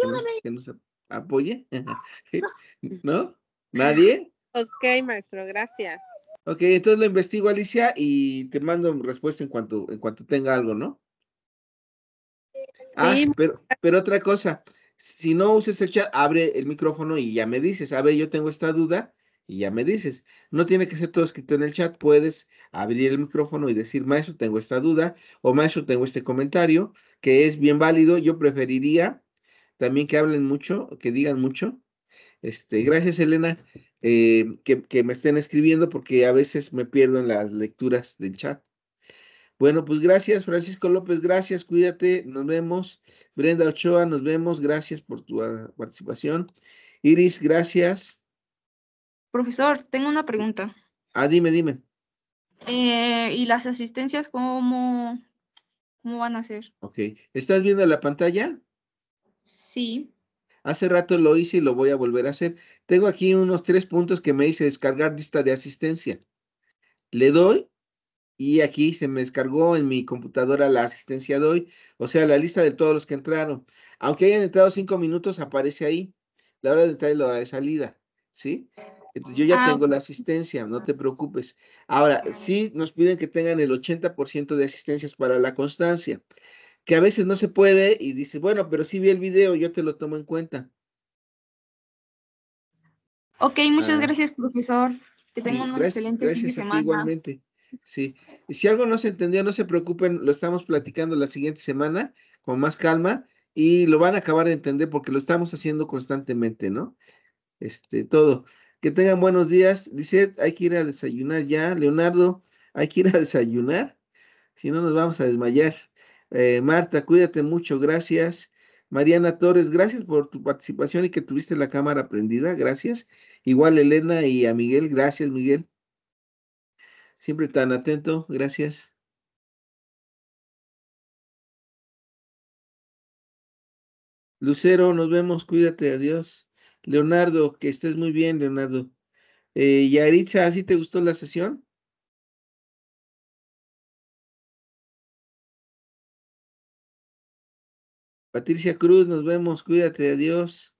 ayúdame. Que nos, apoye. ¿No? ¿Nadie? Ok, maestro, gracias. Ok, entonces lo investigo, Alicia, y te mando respuesta en cuanto, en cuanto tenga algo, ¿no? Ah, sí. pero, pero otra cosa, si no uses el chat, abre el micrófono y ya me dices, a ver, yo tengo esta duda y ya me dices. No tiene que ser todo escrito en el chat, puedes abrir el micrófono y decir, maestro, tengo esta duda o maestro, tengo este comentario, que es bien válido. Yo preferiría también que hablen mucho, que digan mucho, este, gracias, Elena, eh, que, me estén escribiendo porque a veces me pierdo en las lecturas del chat. Bueno, pues gracias, Francisco López, gracias, cuídate, nos vemos. Brenda Ochoa, nos vemos, gracias por tu ah, participación. Iris, gracias. Profesor, tengo una pregunta. Ah, dime, dime. Eh, ¿Y las asistencias cómo, cómo van a ser? Ok, ¿estás viendo la pantalla? Sí. Hace rato lo hice y lo voy a volver a hacer. Tengo aquí unos tres puntos que me dice descargar lista de asistencia. Le doy y aquí se me descargó en mi computadora la asistencia de hoy, o sea, la lista de todos los que entraron. Aunque hayan entrado cinco minutos, aparece ahí la hora de entrar y la hora de salida, ¿sí? Entonces yo ya ah, tengo la asistencia, no te preocupes. Ahora, sí nos piden que tengan el 80% de asistencias para la constancia que a veces no se puede y dices, bueno, pero si vi el video, yo te lo tomo en cuenta. Ok, muchas gracias, profesor. Que tengan un excelente semana. igualmente. Sí. Y si algo no se entendió, no se preocupen, lo estamos platicando la siguiente semana con más calma y lo van a acabar de entender porque lo estamos haciendo constantemente, ¿no? Este, todo. Que tengan buenos días. Dice, hay que ir a desayunar ya. Leonardo, hay que ir a desayunar. Si no, nos vamos a desmayar. Eh, Marta, cuídate mucho, gracias. Mariana Torres, gracias por tu participación y que tuviste la cámara prendida, gracias. Igual Elena y a Miguel, gracias Miguel. Siempre tan atento, gracias. Lucero, nos vemos, cuídate, adiós. Leonardo, que estés muy bien, Leonardo. Eh, Yaritza, ¿así te gustó la sesión? Patricia Cruz, nos vemos, cuídate, adiós.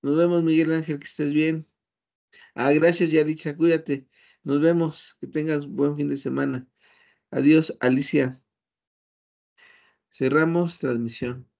Nos vemos, Miguel Ángel, que estés bien. Ah, gracias, Yaritza, cuídate. Nos vemos, que tengas buen fin de semana. Adiós, Alicia. Cerramos transmisión.